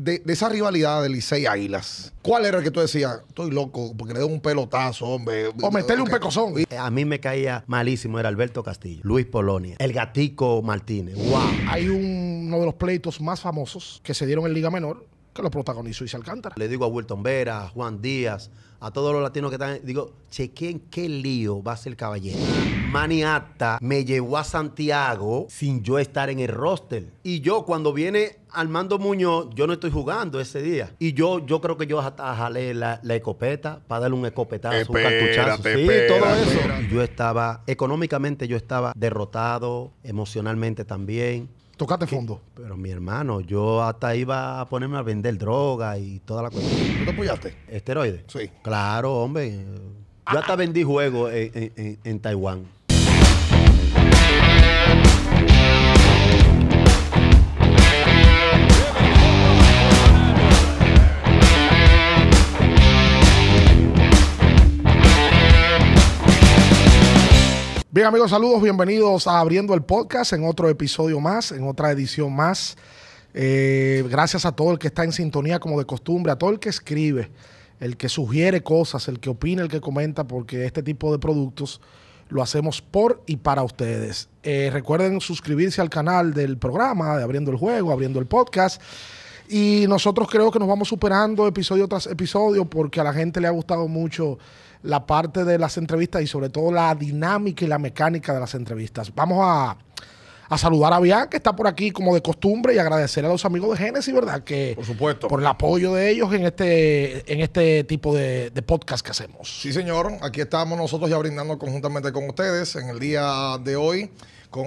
de, esa rivalidad de Licey Águilas, ¿cuál era el que tú decías? Estoy loco porque le doy un pelotazo, hombre. O meterle un pecozón. Eh, a mí me caía malísimo era Alberto Castillo, Luis Polonia, el gatico Martínez. Hay uno de los pleitos más famosos que se dieron en Liga Menor que lo protagonizó Isa Alcántara. Le digo a Wilton Vera, a Juan Díaz, a todos los latinos que están, digo, chequen qué lío va a ser caballero. Maniata me llevó a Santiago sin yo estar en el roster. Y yo cuando viene Armando Muñoz, yo no estoy jugando ese día. Y yo, yo creo que yo hasta jalé la, escopeta para darle un escopetazo, un cartuchazo. Sí, todo eso. Yo estaba, económicamente yo estaba derrotado, emocionalmente también. Tocate fondo. Pero mi hermano, yo hasta iba a ponerme a vender droga y toda la cosa. ¿Tú te apoyaste? ¿Esteroides? Sí. Claro, hombre. Yo ah, hasta ah. vendí juegos en, en, en Taiwán. Bien amigos, saludos, bienvenidos a Abriendo el Podcast en otro episodio más, en otra edición más. Eh, gracias a todo el que está en sintonía como de costumbre, a todo el que escribe, el que sugiere cosas, el que opina, el que comenta, porque este tipo de productos lo hacemos por y para ustedes. Eh, recuerden suscribirse al canal del programa de Abriendo el Juego, Abriendo el Podcast. Y nosotros creo que nos vamos superando episodio tras episodio porque a la gente le ha gustado mucho la parte de las entrevistas y sobre todo la dinámica y la mecánica de las entrevistas. Vamos a, saludar a Bian, que está por aquí como de costumbre, y agradecer a los amigos de Génesis, ¿verdad? Que, por supuesto. Por el apoyo de ellos en este, en este tipo de, de, podcast que hacemos. Sí, señor. Aquí estamos nosotros ya brindando conjuntamente con ustedes en el día de hoy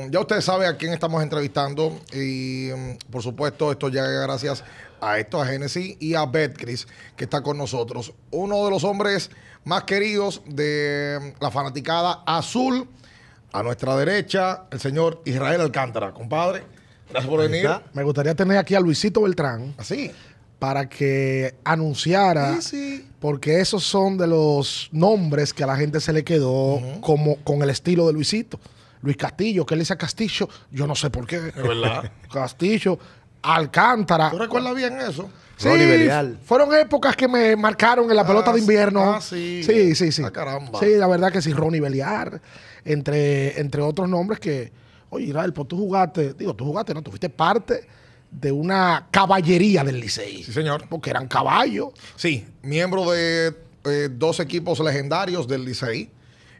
ya ustedes saben a quién estamos entrevistando y mm, por supuesto esto llega gracias a esto, a Genesis y a Betcris que está con nosotros. Uno de los hombres más queridos de mm, la fanaticada azul. A nuestra derecha, el señor Israel Alcántara. Compadre, gracias por venir. Me gustaría tener aquí a Luisito Beltrán. Así ¿Ah, para que anunciara, porque esos son de los nombres que a la gente se le quedó como con el estilo de Luisito. Luis Castillo, que él dice Castillo, yo no sé por qué. verdad. Castillo, Alcántara. ¿Tú recuerdas bien eso? Sí, fueron épocas que me marcaron en la ah, pelota de invierno. Ah, sí. Sí, sí, sí. Ah, caramba. Sí, la verdad que sí, Ronnie Beliar, entre, entre otros nombres que, oye, Israel, pues tú jugaste, digo, tú jugaste, no, tú fuiste parte de una caballería del Licey. Sí, señor. Porque eran caballos. Sí, miembro de eh, dos equipos legendarios del Licey.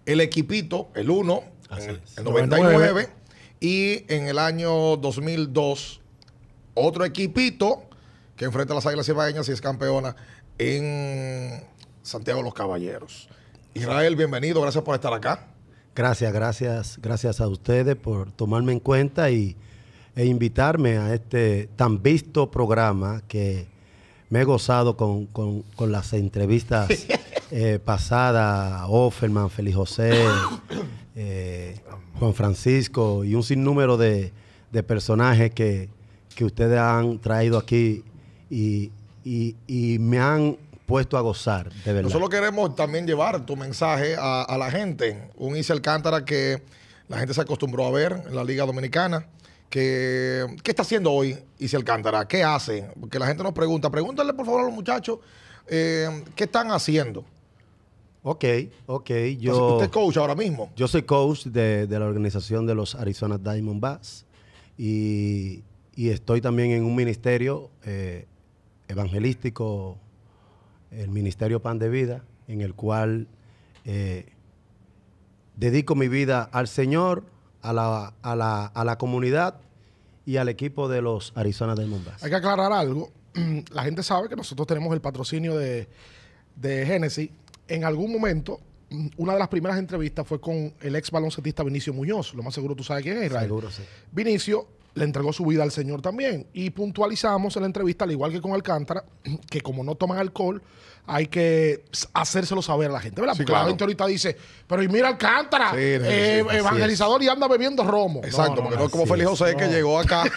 El equipito, el uno, el 99, Y en el año 2002, otro equipito que enfrenta a las Águilas Cibaeñas y es campeona en Santiago de los Caballeros. Israel, bienvenido, gracias por estar acá. Gracias, gracias, gracias a ustedes por tomarme en cuenta y, e invitarme a este tan visto programa que me he gozado con, las entrevistas eh, pasadas, Offerman, Feliz José, eh, Juan Francisco y un sinnúmero de, personajes que, ustedes han traído aquí y, me han puesto a gozar, de verdad. Nosotros queremos también llevar tu mensaje a, la gente. Un Isel Alcántara que la gente se acostumbró a ver en la Liga Dominicana. Que, ¿Qué está haciendo hoy Isel Alcántara? ¿Qué hace? Porque la gente nos pregunta. Pregúntale, por favor, a los muchachos eh, qué están haciendo. Ok, ok. Yo, ¿Usted coach ahora mismo? Yo soy coach de, la organización de los Arizona Diamondbacks y, y estoy también en un ministerio eh, evangelístico, el Ministerio Pan de Vida, en el cual eh, dedico mi vida al Señor, a la, comunidad y al equipo de los Arizona Diamondbacks. Hay que aclarar algo. La gente sabe que nosotros tenemos el patrocinio de, de Genesis en algún momento, mm, una de las primeras entrevistas fue con el ex baloncetista Vinicio Muñoz. Lo más seguro tú sabes quién es, Israel. Seguro, Vinicio le entregó su vida al Señor también. Y puntualizamos en la entrevista, al igual que con Alcántara, que como no toman alcohol, hay que hacérselo saber a la gente, ¿verdad? Porque la gente ahorita dice, pero y mira Alcántara, eh, evangelizador y anda bebiendo romo. Exacto, porque no es como Félix José que llegó acá.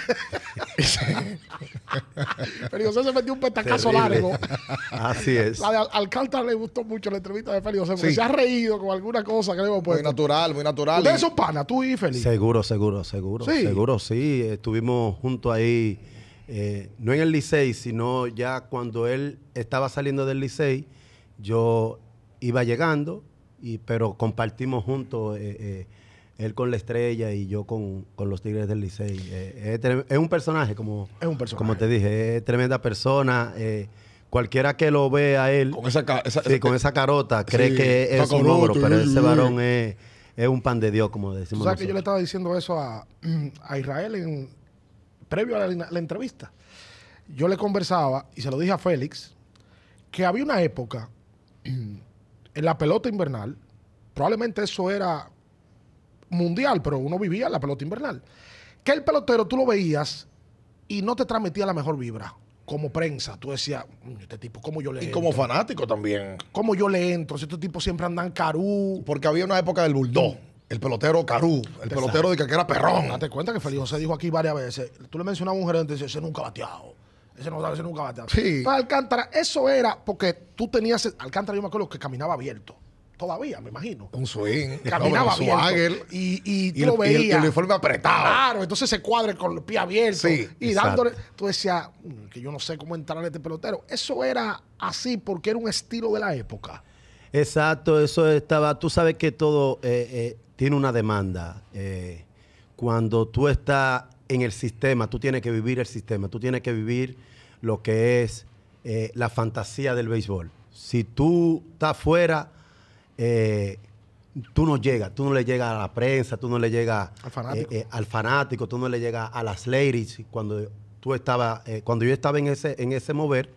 Feli José se metió un petacazo largo. Así es. Alcántara le gustó mucho la entrevista de Félix José porque se ha reído con alguna cosa creo. Muy natural, muy natural. De esos pana, tú y Félix. Seguro, seguro, seguro. Seguro, sí. Estuvimos juntos ahí eh, no en el Licey, sino ya cuando él estaba saliendo del Licey, yo iba llegando, y, pero compartimos juntos, eh, eh, él con la estrella y yo con, los Tigres del Licey. Es, un personaje, como, como te dije, es tremenda persona. cualquiera que lo vea a él, con esa, carota, cree que es un ogro, pero ese varón es, un pan de Dios, como decimos. O sea, que yo le estaba diciendo eso a, a Israel en, previo a la, entrevista, yo le conversaba y se lo dije a Félix, que había una época en la pelota invernal, probablemente eso era mundial, pero uno vivía en la pelota invernal, que el pelotero tú lo veías y no te transmitía la mejor vibra. Como prensa, tú decías, mm, este tipo, ¿cómo yo le entro? Y como fanático también. ¿Cómo yo le entro? Si estos tipos siempre andan carú. Porque había una época del bulldog el pelotero Carú, el pelotero de que era perrón. Date cuenta que Felipe José dijo aquí varias veces, tú le mencionabas a un gerente y dice, ese nunca bateado. Ese no sabe, ese nunca bateado. Sí. Para Alcántara, eso era porque tú tenías, Alcántara yo me acuerdo que caminaba abierto. Todavía, me imagino. Un swing. Caminaba abierto. y, y, lo veías. Y el, uniforme apretado. Claro, entonces se cuadre con el pie abierto. y dándole, tú decías, mm, que yo no sé cómo entrar a este pelotero. Eso era así porque era un estilo de la época. Exacto, eso estaba. Tú sabes que todo eh, eh, tiene una demanda. Eh, cuando tú estás en el sistema, tú tienes que vivir el sistema, tú tienes que vivir lo que es la fantasía del béisbol. Si tú estás fuera, tú no llegas, tú no le llegas a la prensa, tú no le llegas al fanático, tú no le llegas a las ladies. Cuando tú estaba, cuando yo estaba en ese, en ese mover,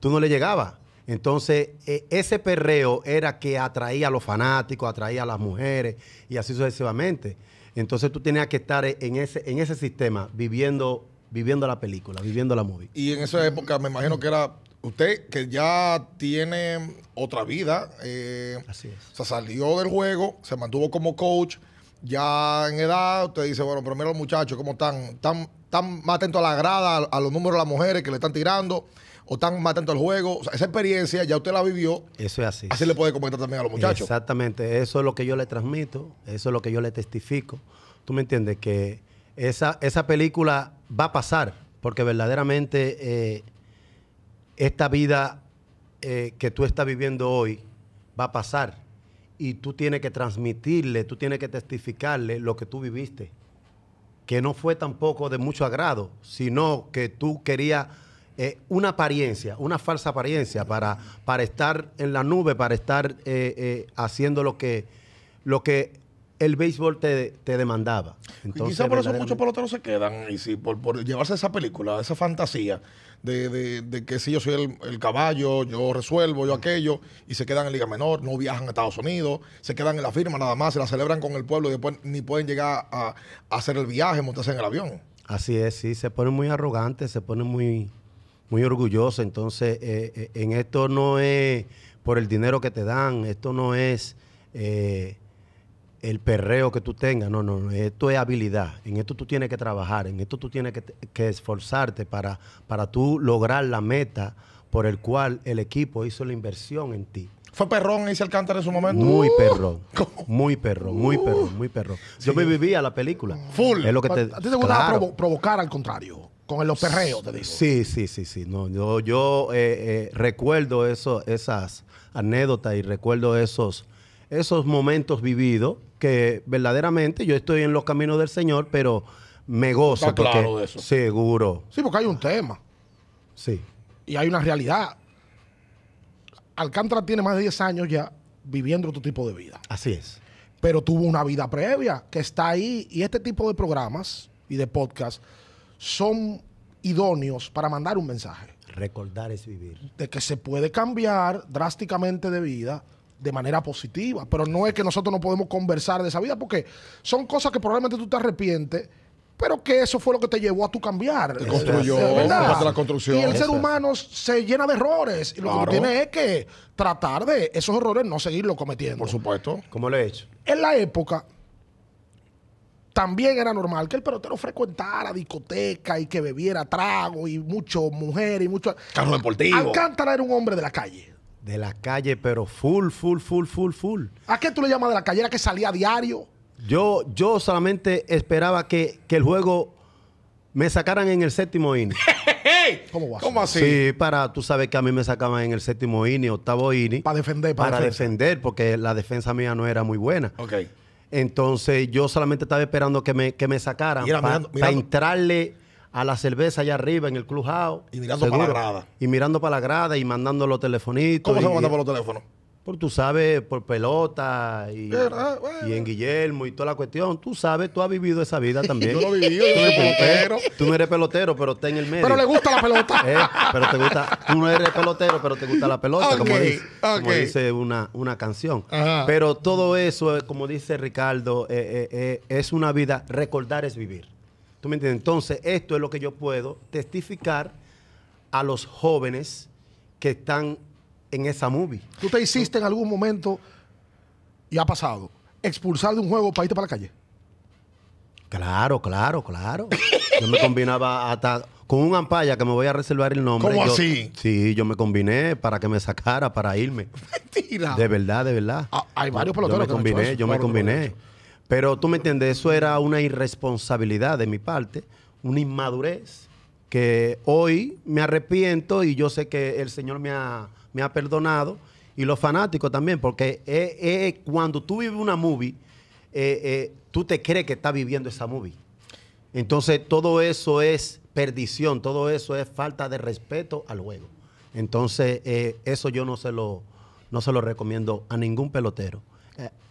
tú no le llegabas. Entonces, e, ese perreo era que atraía a los fanáticos, atraía a las mujeres y así sucesivamente. Entonces tú tenías que estar e, en ese, en ese sistema viviendo, viviendo la película, viviendo la movie. Y en esa época me imagino que era usted que ya tiene otra vida. Eh, así es. O sea, salió del juego, se mantuvo como coach. Ya en edad, usted dice, bueno, pero mira los muchachos, ¿cómo están? Están, están más atentos a la grada, a los números de las mujeres que le están tirando o están matando el juego. esa experiencia ya usted la vivió. Eso es así. Así le puede comentar también a los muchachos. Exactamente, eso es lo que yo le transmito, eso es lo que yo le testifico. ¿Tú me entiendes? Que esa, esa película va a pasar, porque verdaderamente eh, esta vida eh, que tú estás viviendo hoy va a pasar. Y tú tienes que transmitirle, tú tienes que testificarle lo que tú viviste que no fue tampoco de mucho agrado, sino que tú querías eh, una apariencia, una falsa apariencia para, para estar en la nube, para estar eh, eh, haciendo lo que, lo que el béisbol te, demandaba. Entonces, y quizá por eso muchos peloteros se quedan y si por, llevarse esa película, esa fantasía de, que si yo soy el, caballo, yo resuelvo, yo aquello, y se quedan en Liga Menor, no viajan a Estados Unidos, se quedan en la firma nada más, se la celebran con el pueblo y después ni pueden llegar a, a hacer el viaje, montarse en el avión. Así es, sí, se ponen muy arrogantes, se ponen muy muy orgulloso, Entonces, eh, eh, en esto no es por el dinero que te dan, esto no es eh, el perreo que tú tengas, no, no, esto es habilidad, en esto tú tienes que trabajar, en esto tú tienes que, esforzarte para, para tú lograr la meta por el cual el equipo hizo la inversión en ti. ¿Fue perrón ese Alcántara en su momento? Muy uh. perrón. Muy perrón, muy perrón, muy perrón. Yo me vivía la película. Full. ¿A ti te gustaba provocar al contrario? Con los perreos, te digo. Sí, sí, sí, sí. No, yo yo eh, eh, recuerdo esas anécdotas y recuerdo esos, esos momentos vividos que verdaderamente yo estoy en los caminos del Señor, pero me gozo. eso. Seguro. Sí, porque hay un tema. Sí. Y hay una realidad. Alcántara tiene más de 10 años ya viviendo otro tipo de vida. Así es. Pero tuvo una vida previa que está ahí. Y este tipo de programas y de podcasts son idóneos para mandar un mensaje. Recordar es vivir. De que se puede cambiar drásticamente de vida de manera positiva, pero no es que nosotros no podemos conversar de esa vida, porque son cosas que probablemente tú te arrepientes, pero que eso fue lo que te llevó a tu cambiar. Te construyó, de la construcción. Y el ser humano se llena de errores, y lo que tiene es que tratar de esos errores no seguirlo cometiendo. Por supuesto. Como lo he hecho. En la época, también era normal que el pelotero frecuentara discoteca y que bebiera trago y mucho mujeres y mucho... Carlos Deportivo. Alcántara era un hombre de la calle. De la calle, pero full, full, full, full, full. ¿A qué tú le llamas de la calle? ¿Era que salía a diario? Yo, yo solamente esperaba que, el juego me sacaran en el séptimo inning. ¿Cómo, así? Sí, para, tú sabes que a mí me sacaban en el séptimo inning, octavo inning. Para defender, para, para defender, porque la defensa mía no era muy buena. Ok. Entonces yo solamente estaba esperando que me, que me sacaran para entrarle a la cerveza allá arriba en el House. Y mirando para la grada. Y mirando para la grada y mandando los telefonitos. ¿Cómo se manda por los teléfonos? Por tú sabes, por pelota y, ah, y, en Guillermo y toda la cuestión. Tú sabes, tú has vivido esa vida también. yo lo he vivido, yo soy pelotero. Tú no eres pelotero, pero está en el medio. Pero le gusta la pelota. Eh, pero te gusta, tú no eres pelotero, pero te gusta la pelota, como, dice, como dice una, una canción. Pero todo eso, eh, como dice Ricardo, eh, es una vida, recordar es vivir. ¿Tú me entiendes? Entonces, esto es lo que yo puedo testificar a los jóvenes que están en esa movie. ¿Tú te hiciste en algún momento, y ha pasado, expulsar de un juego para irte para la calle? Claro, claro, claro. yo me combinaba hasta con un ampaya que me voy a reservar el nombre. ¿Cómo así? Sí, yo me combiné para que me sacara, para irme. Mentira. De verdad, de verdad. Ah, hay varios peloteros que Yo me combiné, yo me combiné. Pero tú me entiendes, eso era una irresponsabilidad de mi parte, una inmadurez que hoy me arrepiento y yo sé que el Señor me ha me ha perdonado y los fanáticos también, porque eh, eh, cuando tú vives una movie, eh, tú te crees que estás viviendo esa movie. Entonces todo eso es perdición, todo eso es falta de respeto al juego. Entonces eso yo no se, lo, no se lo recomiendo a ningún pelotero.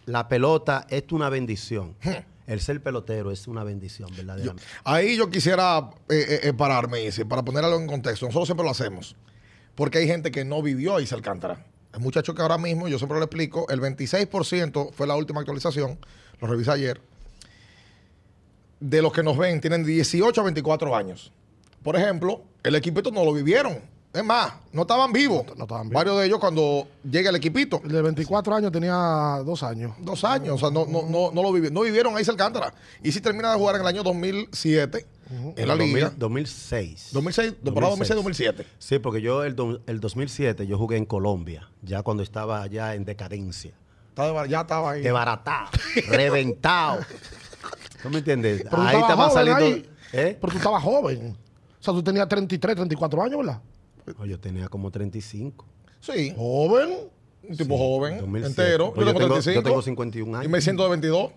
la pelota es una bendición. El ser pelotero es una bendición, verdaderamente. ahí yo quisiera pararme, para poner algo en contexto. Nosotros siempre lo hacemos porque hay gente que no vivió a Isa Alcántara. El muchacho que ahora mismo, yo siempre lo explico, el 26% fue la última actualización, lo revisé ayer, de los que nos ven tienen 18 a 24 años. Por ejemplo, el equipito no lo vivieron. Es más, no estaban vivos. No, estaban vivos. Varios de ellos cuando llega el equipito. El de 24 años tenía dos años. Dos años, o sea, no, no, no, lo vivieron. No vivieron ahí Alcántara. Y si termina de jugar en el año 2007 en la liga. 2006. 2006, 2006-2007. Sí, porque yo el, 2007 yo jugué en Colombia, ya cuando estaba allá en decadencia. ya estaba ahí. Debaratado, reventado. ¿Tú me entiendes? Pero ahí estabas saliendo... Ahí. ¿Eh? Pero tú estabas joven. O sea, tú tenías 33, 34 años, ¿verdad? yo tenía como 35. Sí. Joven, un tipo joven, entero. Pues yo, tengo, 35, yo tengo 51 años. Y me siento de 22.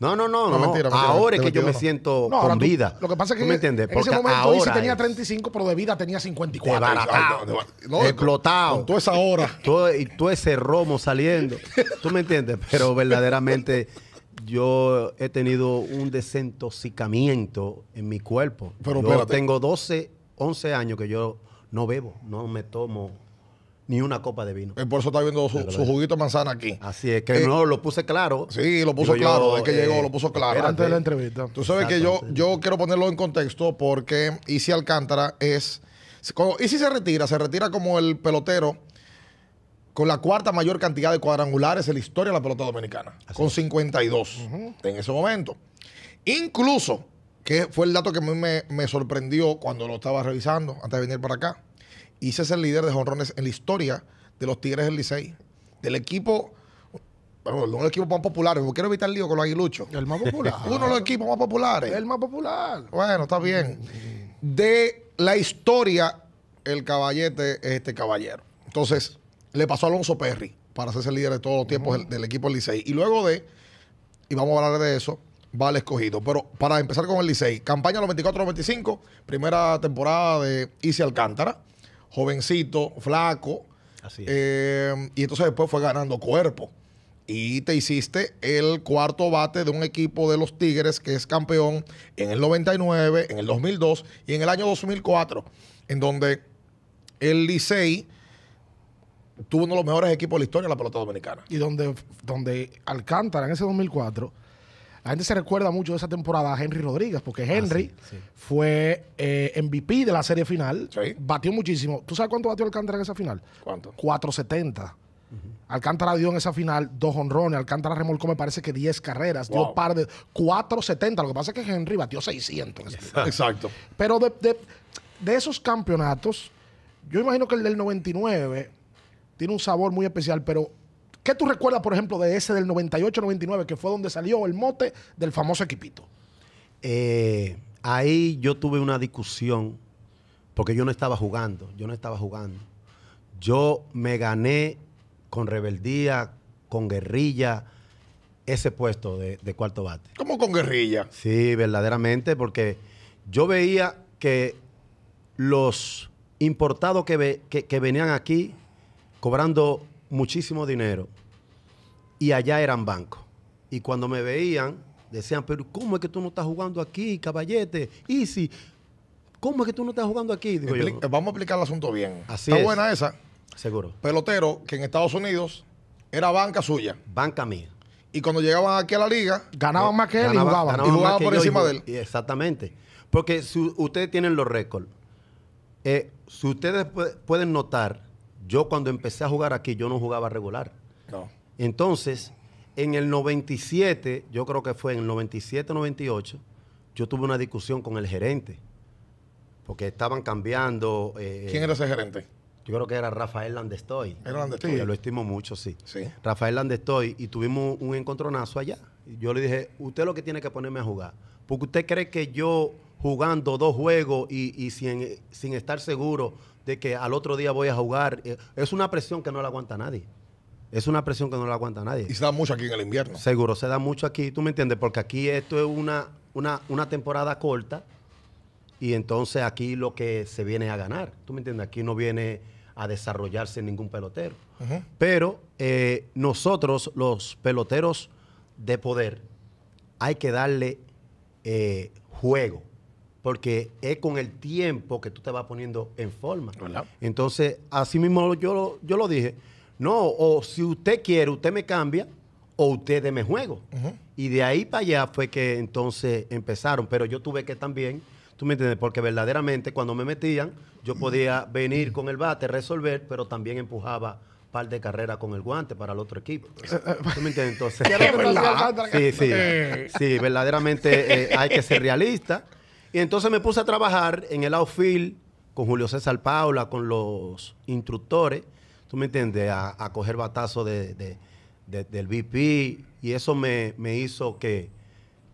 No, no, no, no. ahora es que yo me siento con vida. Lo que pasa es que me entiendes? en Porque ese momento ahora tenía 35, pero de vida tenía 54. Debaratado, explotado. Con, toda esa hora. Todo, y todo ese romo saliendo. ¿Tú me entiendes? Pero verdaderamente yo he tenido un desintoxicamiento en mi cuerpo. Pero yo tengo 12, 11 años que yo no bebo, no me tomo ni una copa de vino. por eso está viendo su, juguito de manzana aquí. Así es, que eh, no, lo puse claro. Sí, lo puso claro, que eh, llegó, lo puso claro. Antes de la entrevista. Tú sabes que yo, yo quiero ponerlo en contexto porque Isi Alcántara es... Y si se retira, se retira como el pelotero con la cuarta mayor cantidad de cuadrangulares en la historia de la pelota dominicana, con 52 en ese momento. Incluso, que fue el dato que me, me sorprendió cuando lo estaba revisando antes de venir para acá, y ser es el líder de jonrones en la historia de los Tigres del Licey. Del equipo, bueno, uno de los equipos más popular porque quiero evitar el lío con los aguiluchos. El más popular. uno de los equipos más populares. El más popular. Bueno, está bien. Mm, mm. De la historia, el caballete es este caballero. Entonces, le pasó a Alonso Perry para hacerse el líder de todos los tiempos del, equipo del Licey. Y luego de, y vamos a hablar de eso, va escogido. Pero para empezar con el Licey, campaña 94-95, primera temporada de Isi Alcántara jovencito, flaco. Eh, y entonces después fue ganando cuerpo. Y te hiciste el cuarto bate de un equipo de los Tigres que es campeón en el 99, en el 2002 y en el año 2004, en donde el Licey tuvo uno de los mejores equipos de la historia de la pelota dominicana. Y donde, donde Alcántara en ese 2004 la gente se recuerda mucho de esa temporada a Henry Rodríguez, porque ah, Henry fue eh, MVP de la serie final. Batió muchísimo. ¿Tú sabes cuánto batió Alcántara en esa final? ¿Cuánto? 470. Alcántara dio en esa final dos honrones. Alcántara remolcó, me parece que 10 carreras. dio Dio par de 470. Lo que pasa es que Henry batió 600. Exacto. Pero de esos campeonatos, yo imagino que el del 99 tiene un sabor muy especial, pero ¿Qué tú recuerdas, por ejemplo, de ese del 98-99, que fue donde salió el mote del famoso equipito? Eh, ahí yo tuve una discusión, porque yo no estaba jugando, yo no estaba jugando. Yo me gané con rebeldía, con guerrilla, ese puesto de, cuarto bate. ¿Cómo con guerrilla? Sí, verdaderamente, porque yo veía que los importados que venían aquí cobrando muchísimo dinero y allá eran bancos. Y cuando me veían, decían, pero ¿cómo es que tú no estás jugando aquí, caballete? Easy, ¿cómo es que tú no estás jugando aquí? Digo Vamos a explicar el asunto bien. Así Está buena esa. Seguro. Pelotero que en Estados Unidos era banca suya. Banca mía. Y cuando llegaban aquí a la liga, ganaban eh, más que él y jugaban. y jugaban por encima de él. Exactamente. Porque si ustedes tienen los récords, eh, si ustedes pueden notar, yo cuando empecé a jugar aquí, yo no jugaba regular. Entonces, en el 97, yo creo que fue en el 97-98, yo tuve una discusión con el gerente, porque estaban cambiando... Eh, eh, ¿Quién era ese gerente? Yo creo que era Rafael Landestoy. Era Landestoy. Yo Lo estimo mucho, sí. sí. Rafael Landestoy, y tuvimos un encontronazo allá. Yo le dije, usted lo que tiene que ponerme a jugar, porque usted cree que yo jugando dos juegos y, sin, sin estar seguro de que al otro día voy a jugar. Eh, es una presión que no la aguanta nadie. Es una presión que no la aguanta nadie. Y se da mucho aquí en el invierno. Seguro, se da mucho aquí, tú me entiendes, porque aquí esto es una, una, temporada corta y entonces aquí lo que se viene a ganar, tú me entiendes, aquí no viene a desarrollarse ningún pelotero. Pero eh, nosotros, los peloteros de poder, hay que darle eh, juego porque es con el tiempo que tú te vas poniendo en forma. Entonces, así mismo yo lo, yo lo dije, no, o si usted quiere, usted me cambia o usted me juego. Y de ahí para allá fue que entonces empezaron, pero yo tuve que también, tú me entiendes, porque verdaderamente cuando me metían, yo podía venir con el bate, resolver, pero también empujaba par de carrera con el guante para el otro equipo. ¿Tú me entiendes? Entonces, sí, sí, eh. sí, verdaderamente eh, hay que ser realista. Y entonces me puse a trabajar en el outfield con Julio César Paula, con los instructores, tú me entiendes, a, coger batazo de, de, del VP y eso me, hizo que,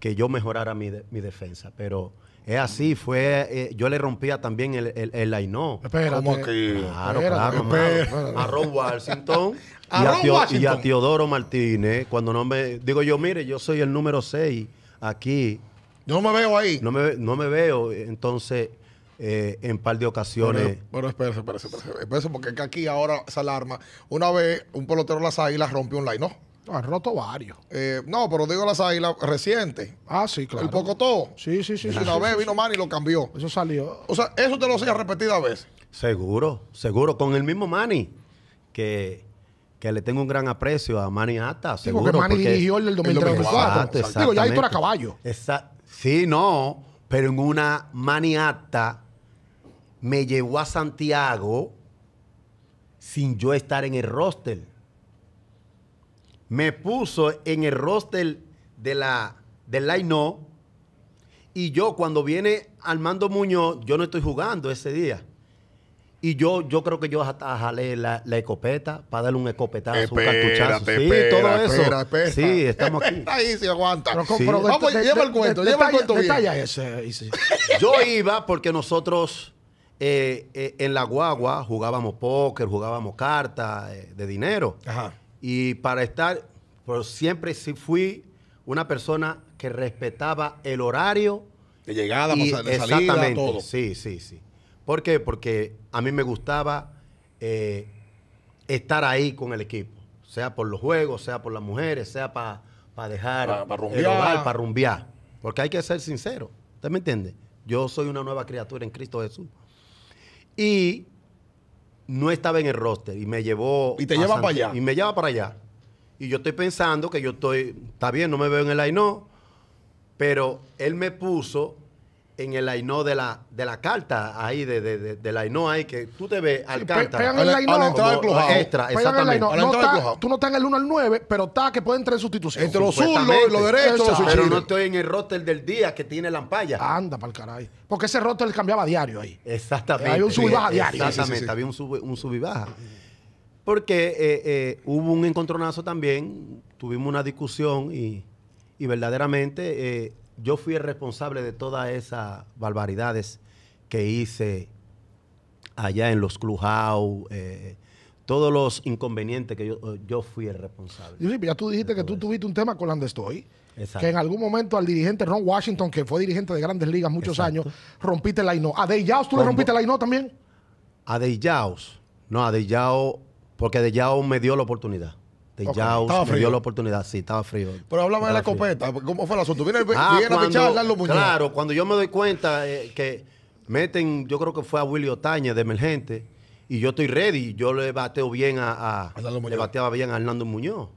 yo mejorara mi, mi defensa. Pero es así, fue. Eh, yo le rompía también el, el, el Aino. ¿Cómo que? Claro, claro, claro. A y a Teodoro Martínez. Cuando no me. Digo yo, mire, yo soy el número 6 aquí yo no me veo ahí. No me, veo, entonces, eh, en par de ocasiones. Bueno, espérese, espérese, espérese, espérese, porque es que aquí ahora se alarma. Una vez un pelotero de las águilas rompió un line, ¿no? Han roto varios. Eh, no, pero digo las águilas recientes. Ah, sí, claro. Un poco todo. sí, sí. sí una sí, vez vino Manny y lo cambió. Eso salió. O sea, eso te lo hacía repetida veces. Seguro, seguro. Con el mismo Manny, que, le tengo un gran aprecio a Manny Ata. Seguro. Digo que Manny dirigió el del Digo, ya hizo a caballo. Exacto. Sí, no, pero en una maniata me llevó a Santiago sin yo estar en el roster. Me puso en el roster de la del no y yo cuando viene Armando Muñoz, yo no estoy jugando ese día. Y yo, yo creo que yo hasta jalé la, escopeta para darle un escopetazo, un cartuchazo. Sí, todo eso. sí, estamos aquí. ahí, si aguanta. Vamos, lleva el cuento, lleva el cuento bien. ese. yo iba porque nosotros eh, eh, en la guagua jugábamos póker, jugábamos cartas eh, de dinero. Ajá. Y para estar, siempre sí fui una persona que respetaba el horario. De llegada, y, de salida, exactamente, todo. Sí, sí, sí. ¿Por qué? Porque a mí me gustaba eh, estar ahí con el equipo, sea por los juegos, sea por las mujeres, sea para dejar para pa para rumbear. Porque hay que ser sincero, ¿usted me entiende? Yo soy una nueva criatura en Cristo Jesús. Y no estaba en el roster y me llevó... Y te lleva para allá. Y me lleva para allá. Y yo estoy pensando que yo estoy, está bien, no me veo en el no. pero él me puso en el Ainó de la, de la carta ahí, de, de, de, del Ainó ahí, que tú te ves al carta. carta. en el Ainó. Extra, exactamente. No, tú no estás en el 1 al 9, pero está que puede entrar en sustitución. Entre los surlos y los derechos, Pero no estoy en el roster del día que tiene Lampaya. Anda, para el caray. Porque ese roster cambiaba diario ahí. Exactamente. Había un sub baja diario. Exactamente, había un sub, un y baja. Porque eh, eh, hubo un encontronazo también, tuvimos una discusión y, y verdaderamente... Eh, yo fui el responsable de todas esas barbaridades que hice allá en los clubhouse, eh, todos los inconvenientes que yo, eh, yo fui el responsable. Sí, ya tú dijiste que tú tuviste un tema con estoy. Exacto. Que en algún momento al dirigente Ron Washington, que fue dirigente de grandes ligas muchos años, rompiste la INO. ¿A Dejaus tú le rompiste la INO también? A No, a yao porque Dejao me dio la oportunidad de frío. la oportunidad, sí, estaba frío. Pero hablaba de la copeta, ¿cómo fue la asunto? Viene, ah, a Claro, cuando yo me doy cuenta eh, que meten, yo creo que fue a Willy Otaña de Emergente, y yo estoy ready, yo le bateo bien a, le bateaba bien a Hernando Muñoz.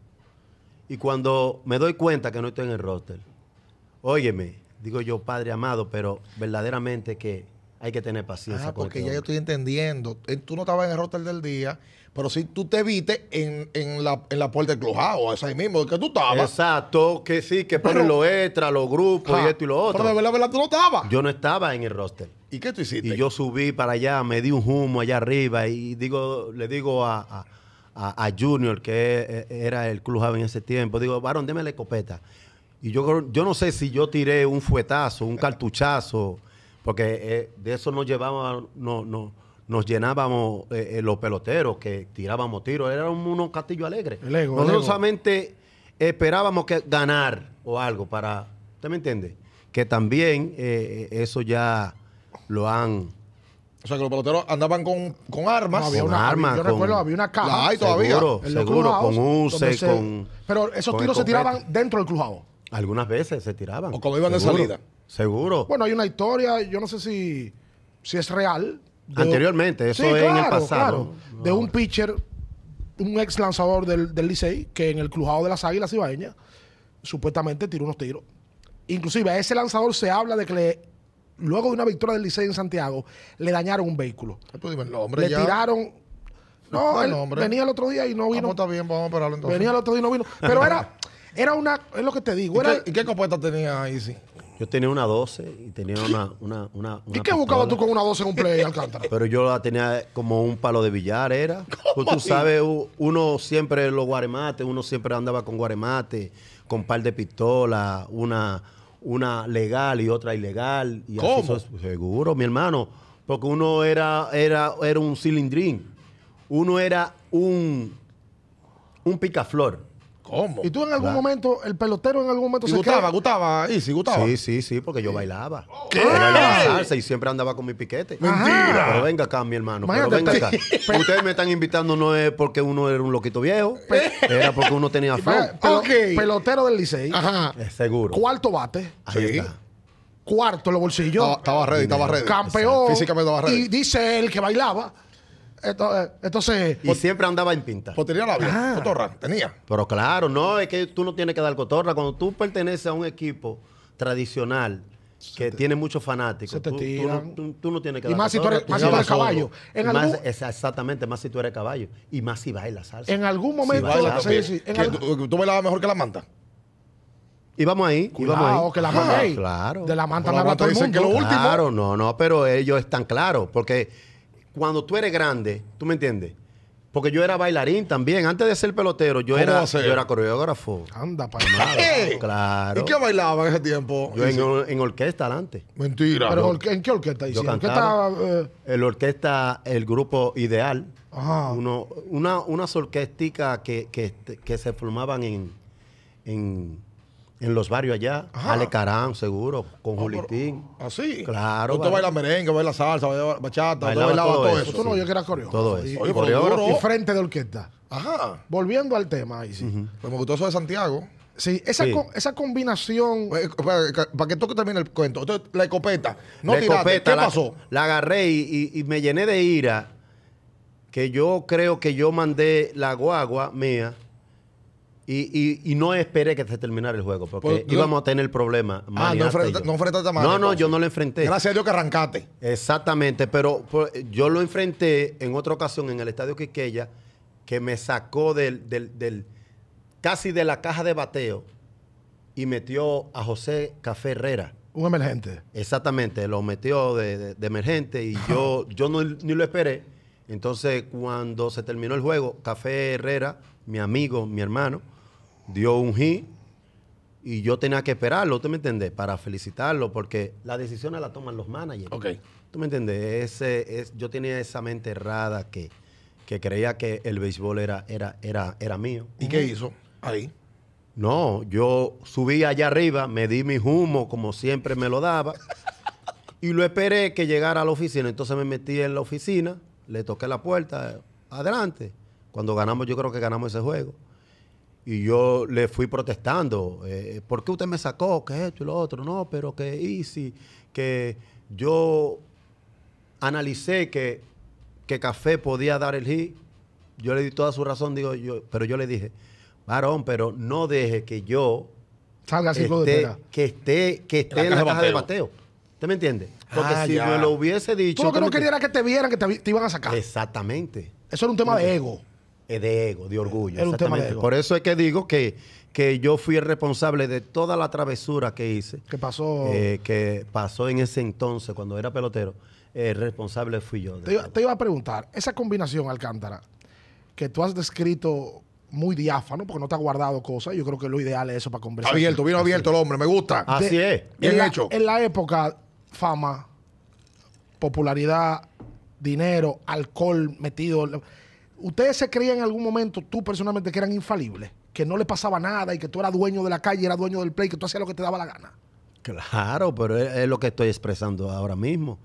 Y cuando me doy cuenta que no estoy en el roster, óyeme, digo yo, padre amado, pero verdaderamente que hay que tener paciencia. Ah, porque este ya yo estoy entendiendo. Eh, tú no estabas en el roster del día, pero sí tú te viste en, en la, en la puerta del clojado, Es ahí mismo, que tú estabas. Exacto, que sí, que ponen los extra, los grupos y esto y lo otro. Pero de verdad, tú no estabas. Yo no estaba en el roster. ¿Y qué tú hiciste? Y yo subí para allá, me di un humo allá arriba y digo, le digo a, a, Junior, que e, e, era el club en ese tiempo, digo, varón, deme la escopeta. Y yo, yo no sé si yo tiré un fuetazo, un cartuchazo. Porque eh, de eso nos llevaba, no, no, nos llenábamos eh, eh, los peloteros, que tirábamos tiros. Era un, unos castillo alegre. solamente esperábamos que ganar o algo para. ¿Usted me entiende? Que también eso ya lo han. O sea, que los peloteros andaban con, armas. con armas. Yo recuerdo, había una caja. La todavía. Seguro, seguro con UCE, con. Pero esos tiros se tiraban dentro del crujado. Algunas veces se tiraban. O como iban de salida. Seguro. Bueno, hay una historia, yo no sé si, es real. Anteriormente, eso es en el pasado. de un pitcher, un ex lanzador del, del Licey, que en el crujado de las águilas ibaeñas, supuestamente tiró unos tiros. Inclusive a ese lanzador se habla de que luego de una victoria del Licey en Santiago, le dañaron un vehículo. Pues el le tiraron no, venía el otro día y no vino. Vamos, ah, pues está bien, vamos a pararlo entonces. Venía el otro día y no vino. Pero era, era una, es lo que te digo. ¿Y, qué, ¿y qué compuesta tenía yo tenía una 12 y tenía una, una, una, ¿Y qué buscabas tú con una 12 en un play, Alcántara? Pero yo la tenía como un palo de billar, era. Pues tú sabes, uno siempre los guaremates, uno siempre andaba con guaremate, con par de pistolas, una, una legal y otra ilegal. Y ¿Cómo? seguro, mi hermano. Porque uno era, era, era un cilindrín. Uno era un, un picaflor. ¿Y tú en algún momento, el pelotero en algún momento se gustaba, gustaba, y si gustaba. Sí, sí, sí, porque yo bailaba. ¿Qué? Yo bailaba salsa y siempre andaba con mi piquete. Mentira. Pero venga acá, mi hermano, pero venga acá. Ustedes me están invitando no es porque uno era un loquito viejo, era porque uno tenía flow. Pelotero del Licey. Ajá. Eh, seguro. Cuarto bate. Ahí está cuarto en los bolsillos. Estaba, estaba ready, estaba ready. Campeón. Físicamente estaba ready. Y dice él que bailaba. Eh, entonces, y siempre andaba en pinta. tenía la vida, ah. cotorra, tenía. Pero claro, no, es que tú no tienes que dar cotorra. Cuando tú perteneces a un equipo tradicional que tiene muchos fanáticos, tú, no, tienes que dar más cotorra. Y más si tú eres caballo. exactamente, más si tú eres caballo. Y más si bailas salsa. En algún momento. tú, bailabas mejor que la manta. Íbamos ahí. Cuidado, ahí. que la manta. Ah, claro. De la manta me habla todo el mundo. Que lo último. Claro, no, no, pero ellos están claros. Porque cuando tú eres grande, ¿tú me entiendes? Porque yo era bailarín también. Antes de ser pelotero, yo, era, yo era coreógrafo. Anda, para eh, Claro. ¿Y qué bailaba en ese tiempo? Yo en, orquesta adelante. Mentira. en qué orquesta hiciste? Eh? El orquesta, el grupo Ideal. una, unas orquesticas que, que, se formaban en en los barrios allá. Ale Carán, seguro, con ah, Julitín. ¿Así? Ah, claro. Usted baila merengue, baila salsa, baila bachata, bailaba todo, eso. Tú no, yo que era coreógrafo. Todo eso. Y, frente de orquesta. Ajá. Volviendo al tema, ahí sí. Uh me gustó eso de Santiago. Sí, esa, esa combinación. Eh, para, que toque también el cuento. la escopeta. No la Escopeta, ¿Qué pasó? La agarré y me llené de ira. Que yo creo que yo mandé la guagua mía y, no esperé que se terminara el juego, porque pues, íbamos a tener problemas. Ah, no, no No, no, yo no lo enfrenté. Gracias a Dios que arrancaste. Exactamente, pero pues, yo lo enfrenté en otra ocasión en el Estadio Quiqueya, que me sacó del, casi de la caja de bateo y metió a José Café Herrera. Un emergente. Exactamente, lo metió de, emergente y yo, yo no, ni lo esperé. Entonces, cuando se terminó el juego, Café Herrera, mi amigo, mi hermano, dio un hit y yo tenía que esperarlo, ¿tú me entiendes? Para felicitarlo, porque las decisiones la toman los managers. Ok. ¿Tú me entiendes? es, yo tenía esa mente errada que, que creía que el béisbol era, era, era, era mío. ¿Y qué hizo ahí? No, yo subí allá arriba, me di mi humo como siempre me lo daba y lo esperé que llegara a la oficina. Entonces me metí en la oficina, le toqué la puerta, adelante. Cuando ganamos, yo creo que ganamos ese juego. Y yo le fui protestando, eh, ¿por qué usted me sacó? ¿Qué es esto y lo otro? No, pero que easy, que yo analicé que, Café podía dar el hit. Yo le di toda su razón, digo yo, pero yo le dije, varón, pero no deje que yo Salga así que esté, que esté en la, baja caja, de bateo. ¿Usted me entiende? Porque ah, si me lo hubiese dicho. Tú que no quería que te vieran, que te iban a sacar. Exactamente. Eso era un tema de ego de ego, de orgullo. Por eso es que digo que, que yo fui el responsable de toda la travesura que hice. Que pasó. Eh, que pasó en ese entonces, cuando era pelotero. El responsable fui yo. Te, iba a preguntar, esa combinación, Alcántara, que tú has descrito muy diáfano, porque no te ha guardado cosas, yo creo que lo ideal es eso para conversar. Abierto, vino abierto el hombre, me gusta. Así es. Bien hecho. en la época, fama, popularidad, dinero, alcohol metido ¿Ustedes se creían en algún momento, tú personalmente, que eran infalibles? Que no le pasaba nada y que tú eras dueño de la calle, era dueño del play, que tú hacías lo que te daba la gana. Claro, pero es, lo que estoy expresando ahora mismo.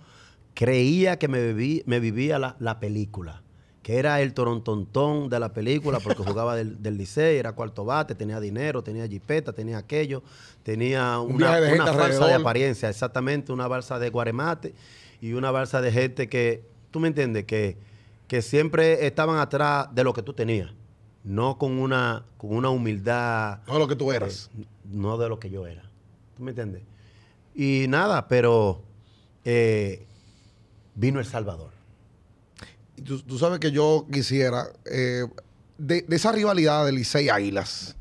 Creía que me, vivía la, película, que era el torontontón de la película, porque jugaba del, del liceo, era cuarto bate, tenía dinero, tenía jipeta, tenía aquello, tenía una, falsa de apariencia, exactamente, una balsa de guaremate y una balsa de gente que, tú me entiendes, que que siempre estaban atrás de lo que tú tenías. No con una, con una humildad. No de lo que tú eh, eras. no de lo que yo era. ¿Tú me entiendes? Y nada, pero eh, vino El Salvador. Tú, tú, sabes que yo quisiera, eh, de, de, esa rivalidad de Licey Águilas,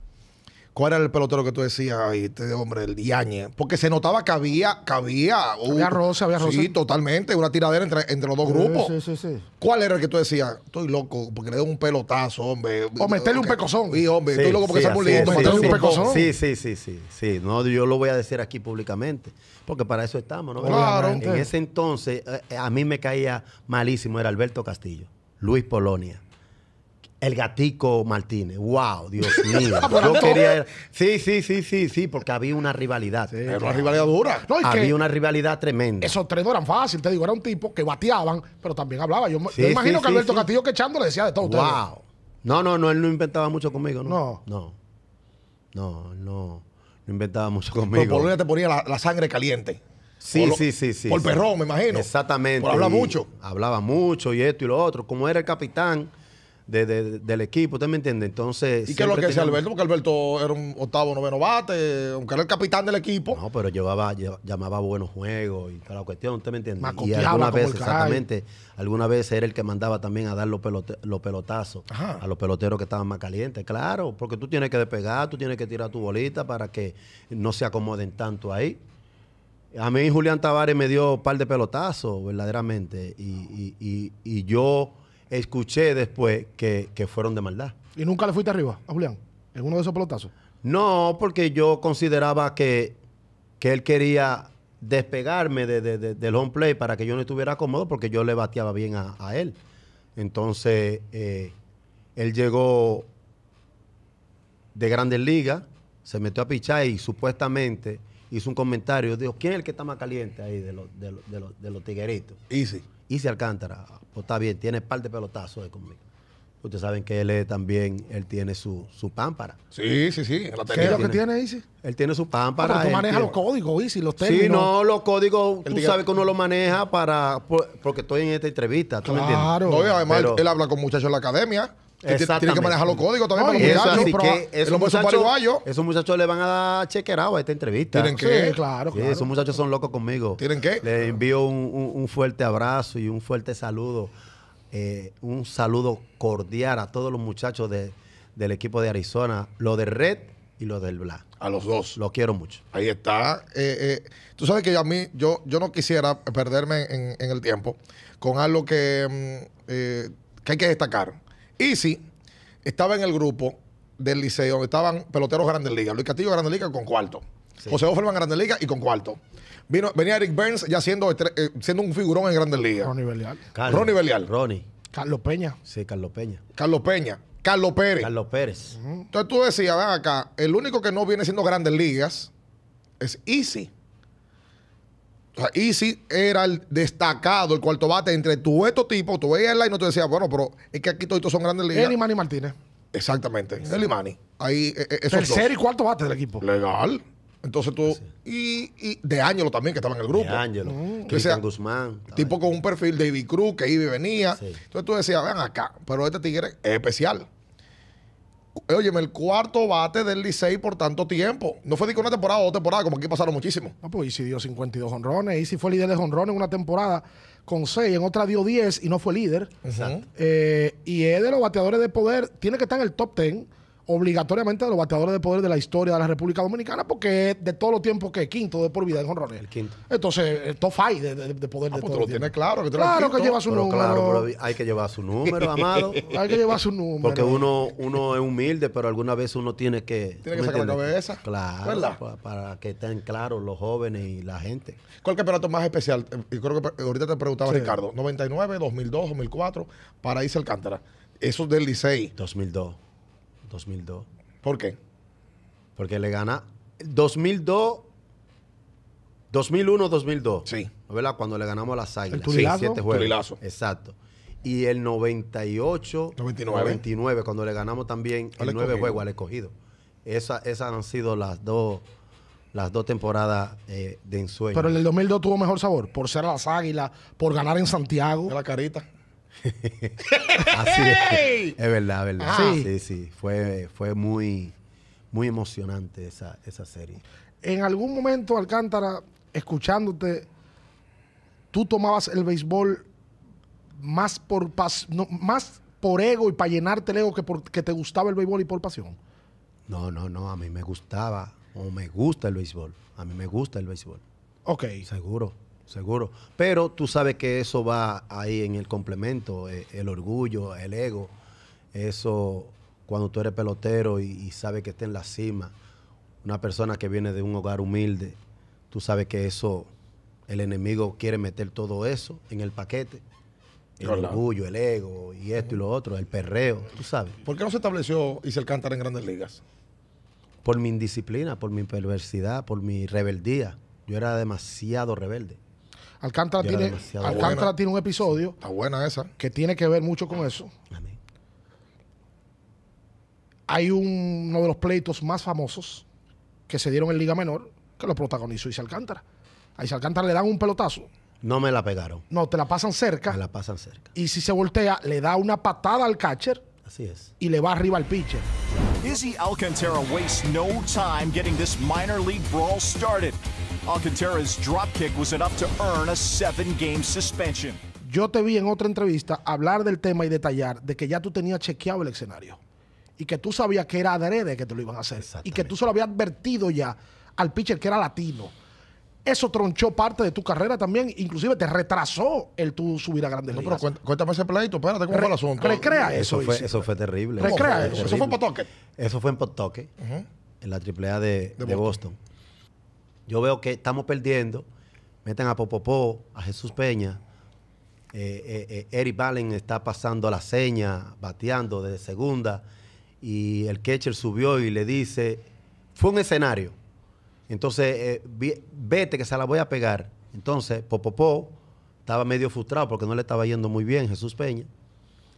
¿Cuál era el pelotero que tú decías? este hombre, el Diañe. Porque se notaba que había, que había. Uh, había rosa, había rosa. Sí, totalmente. Una tiradera entre, entre los dos grupos. Sí, sí, sí. ¿Cuál era el que tú decías? Estoy loco porque le doy un pelotazo, hombre. O meterle un pecozón. Sí, hombre. estoy loco porque se muy meterle un pecozón. Sí, sí, sí, sí, No, yo lo voy a decir aquí públicamente. Porque para eso estamos, ¿no? Claro. En ese entonces, eh, eh, a mí me caía malísimo. Era Alberto Castillo, Luis Polonia. El gatico Martínez. ¡Wow! Dios mío. Yo quería... Sí, sí, sí, sí, sí, porque había una rivalidad. era una rivalidad dura. había una rivalidad tremenda. Esos tres no eran fácil, te digo, era un tipo que bateaban, pero también hablaba. Yo, imagino que Alberto Castillo que echando le decía de todo. ¡Wow! No, no, no, él no inventaba mucho conmigo, ¿no? No. No, no, no, inventaba mucho conmigo. Pero por te ponía la, sangre caliente. Sí, sí, sí, sí. Por perrón, me imagino. Exactamente. Por mucho. Hablaba mucho y esto y lo otro. Como era el capitán del equipo, ¿usted me entiende? Entonces. ¿Y qué es lo que decía Alberto? Porque Alberto era un octavo, noveno bate, aunque era el capitán del equipo. No, pero llevaba, llamaba buenos juegos y toda la cuestión, ¿usted me entiende? Y alguna vez exactamente, alguna vez era el que mandaba también a dar los, los pelotazos a los peloteros que estaban más calientes. Claro, porque tú tienes que despegar, tú tienes que tirar tu bolita para que no se acomoden tanto ahí. A mí Julián Tavares me dio un par de pelotazos, verdaderamente, y, y, y, y yo escuché después que, fueron de maldad. ¿Y nunca le fuiste arriba a Julián? ¿En uno de esos pelotazos? No, porque yo consideraba que, él quería despegarme del home play para que yo no estuviera cómodo porque yo le bateaba bien a, él. Entonces, eh, él llegó de grandes ligas, se metió a pichar y supuestamente hizo un comentario. Dijo, ¿quién es el que está más caliente ahí de, los, de, los, de, de tigueritos? Easy. Easy Alcántara pues está bien, tiene parte de pelotazos de conmigo. Ustedes saben que él también, él tiene su, su pámpara. Sí, sí, sí. ¿Qué es lo que tiene, Isi? Él tiene su pámpara. pero tú manejas los códigos, Isi, los términos. Sí, no, los códigos, tú sabes que uno los maneja para, porque estoy en esta entrevista, ¿tú me entiendes? No, además él, habla con muchachos en la academia. Tiene que manejar los códigos también para los muchachos. Esos muchachos, le van a dar chequerado a esta entrevista. Tienen que, claro, Esos muchachos son locos conmigo. Tienen que. Les envío un, fuerte abrazo y un fuerte saludo. Eh, un saludo cordial a todos los muchachos del equipo de Arizona, lo de Red y lo del Bla. A los dos. Los quiero mucho. Ahí está. Eh, eh, tú sabes que a mí, yo, yo no quisiera perderme en, el tiempo con algo que mm, hay que destacar Easy estaba en el grupo del liceo, estaban peloteros Grandes Ligas, Luis Castillo Grandes Ligas con cuarto. José Offerman Grandes Ligas y con cuarto. Vino, venía Eric Burns ya siendo, eh, siendo un figurón en Grandes Ligas. Ronnie Belial. Ronnie Belial. Ronnie. Carlos Peña. Sí, Carlos Peña. Carlos Peña. Carlos Pérez. Carlos Pérez. Entonces tú decías, acá, el único que no viene siendo Grandes Ligas es Easy. Y Easy era el destacado, el cuarto bate entre tú estos tipos, tú veías el y no te decías, bueno, pero es que aquí todos son grandes líderes. y Martínez. Exactamente, Elimani. Mani Ahí, e, e, Tercer y cuarto bate del equipo. Legal. Entonces tú. Y, y, De Ángelo también, que estaba en el grupo. De Ángelo. Mm. Cristian Guzmán. Tipo con un perfil, de David Cruz, que iba venía. Entonces tú decías, vean acá, pero este tigre es especial óyeme, el cuarto bate del Licey por tanto tiempo. No fue de una temporada o dos temporadas, como aquí pasaron muchísimo. No, ah, pues Easy dio 52 honrones. si fue líder de honrones en una temporada con 6, en otra dio 10 y no fue líder. Eh, y es de los bateadores de poder, tiene que estar en el top 10 obligatoriamente a los bateadores de poder de la historia de la República Dominicana, porque de todos los tiempos que quinto de por vida de jonrones. El quinto. Entonces, el eh, top five de, de, de poder ah, pues claro, que lleva su número. Claro, hay que llevar su número, amado. hay que llevar su número. Porque uno, uno es humilde, pero alguna vez uno tiene que. Tiene que sacar la cabeza. Claro. Para, que estén claros los jóvenes y la gente. ¿Cuál campeonato más especial? Eh, Yo creo que ahorita te preguntaba Ricardo. 99, 2002, 2004, Paraíso Alcántara. Eso es del Licey. 2002. 2002. ¿Por qué? Porque le gana 2002, 2001, 2002. Sí. ¿Verdad? Cuando le ganamos a las Águilas. El turilazo. Sí, siete juegos. Turilazo. Exacto. Y el 98, 99, cuando le ganamos también el, 9 nueve juegos al escogido. esas han sido las dos las dos temporadas eh, de ensueño. Pero en el 2002 tuvo mejor sabor, por ser a las Águilas, por ganar en Santiago. La carita. es. Es verdad, verdad. Ah. Sí, sí, Fue, fue muy, muy emocionante esa, serie. En algún momento, Alcántara, escuchándote, tú tomabas el béisbol más por más por ego y para llenarte el ego que porque te gustaba el béisbol y por pasión. No, no, no. A mí me gustaba o me gusta el béisbol. A mí me gusta el béisbol. Ok. Seguro. Seguro. Pero tú sabes que eso va ahí en el complemento, eh, el orgullo, el ego. Eso, cuando tú eres pelotero y, sabes que está en la cima, una persona que viene de un hogar humilde, tú sabes que eso, el enemigo quiere meter todo eso en el paquete. El orgullo, el ego y esto y lo otro, el perreo, tú sabes. ¿Por qué no se estableció y se alcántara en grandes ligas? Por mi indisciplina, por mi perversidad, por mi rebeldía. Yo era demasiado rebelde. Alcántara, tiene, tiene un episodio. Está buena esa. Que tiene que ver mucho con eso. Hay uno de los pleitos más famosos que se dieron en Liga Menor que lo protagonizó Isa Alcántara. A Isa Alcántara le dan un pelotazo. No me la pegaron. No, te la pasan cerca. Me la pasan cerca. Y si se voltea, le da una patada al catcher. Así es. Y le va arriba al pitcher. Izzy Alcantara wastes no time getting this minor league brawl started. Alcantara's was enough to earn a game suspension. Yo te vi en otra entrevista hablar del tema y detallar de que ya tú tenías chequeado el escenario y que tú sabías que era adrede que te lo iban a hacer y que tú solo lo habías advertido ya al pitcher que era latino. Eso tronchó parte de tu carrera también, inclusive te retrasó el tu subir a grandes no, cuéntame ese pleito, espérate, ¿cómo el Recrea eso. Eso fue, eso fue terrible. Recrea eso. Eso fue en Potoque. Eso fue en Potoque, en la AAA de, Boston yo veo que estamos perdiendo, meten a Popopó, a Jesús Peña, eh, eh, eh, Eric Valen está pasando la seña, bateando desde segunda, y el catcher subió y le dice, fue un escenario. Entonces, vete que se la voy a pegar. Entonces, Popopó estaba medio frustrado porque no le estaba yendo muy bien Jesús Peña,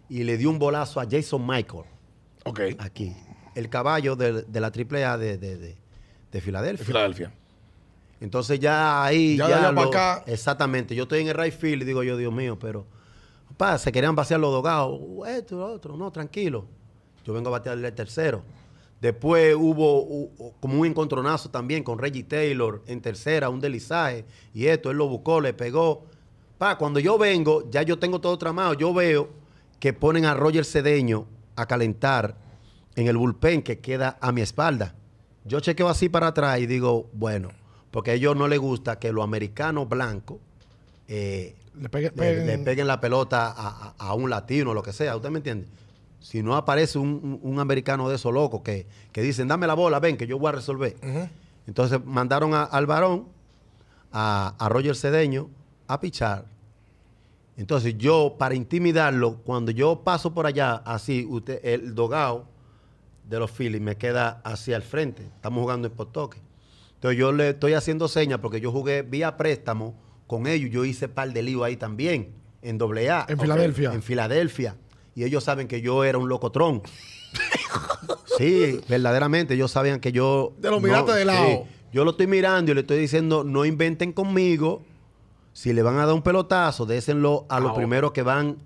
y le dio un bolazo a Jason Michael. Ok. Aquí. El caballo de, la AAA de, de, de Filadelfia. Entonces ya ahí. Ya, Exactamente. Yo estoy en el right field y digo yo, Dios mío, pero. se querían vaciar los dogados. Esto, otro. No, tranquilo. Yo vengo a batearle el tercero. Después hubo como un encontronazo también con Reggie Taylor en tercera, un deslizaje. Y esto, él lo buscó, le pegó. Pa, cuando yo vengo, ya yo tengo todo tramado. Yo veo que ponen a Roger Cedeño a calentar en el bullpen que queda a mi espalda. Yo chequeo así para atrás y digo, bueno porque a ellos no les gusta que los americanos blancos eh, le, peguen la pelota a, un latino, o lo que sea. ¿Usted me entiende? Si no aparece un, americano de esos locos que, dicen, dame la bola, ven, que yo voy a resolver. Entonces mandaron al varón, a, Roger Cedeño, a pichar. Entonces yo, para intimidarlo, cuando yo paso por allá, así, usted, el dogao de los Phillies me queda hacia el frente. Estamos jugando en post entonces yo le estoy haciendo señas porque yo jugué vía préstamo con ellos. Yo hice par de líos ahí también, en AA. En Filadelfia. En Filadelfia. Y ellos saben que yo era un locotrón. sí, verdaderamente. Ellos sabían que yo. De los de lado. yo lo estoy mirando y le estoy diciendo, no inventen conmigo. Si le van a dar un pelotazo, désenlo a los ah, primeros que van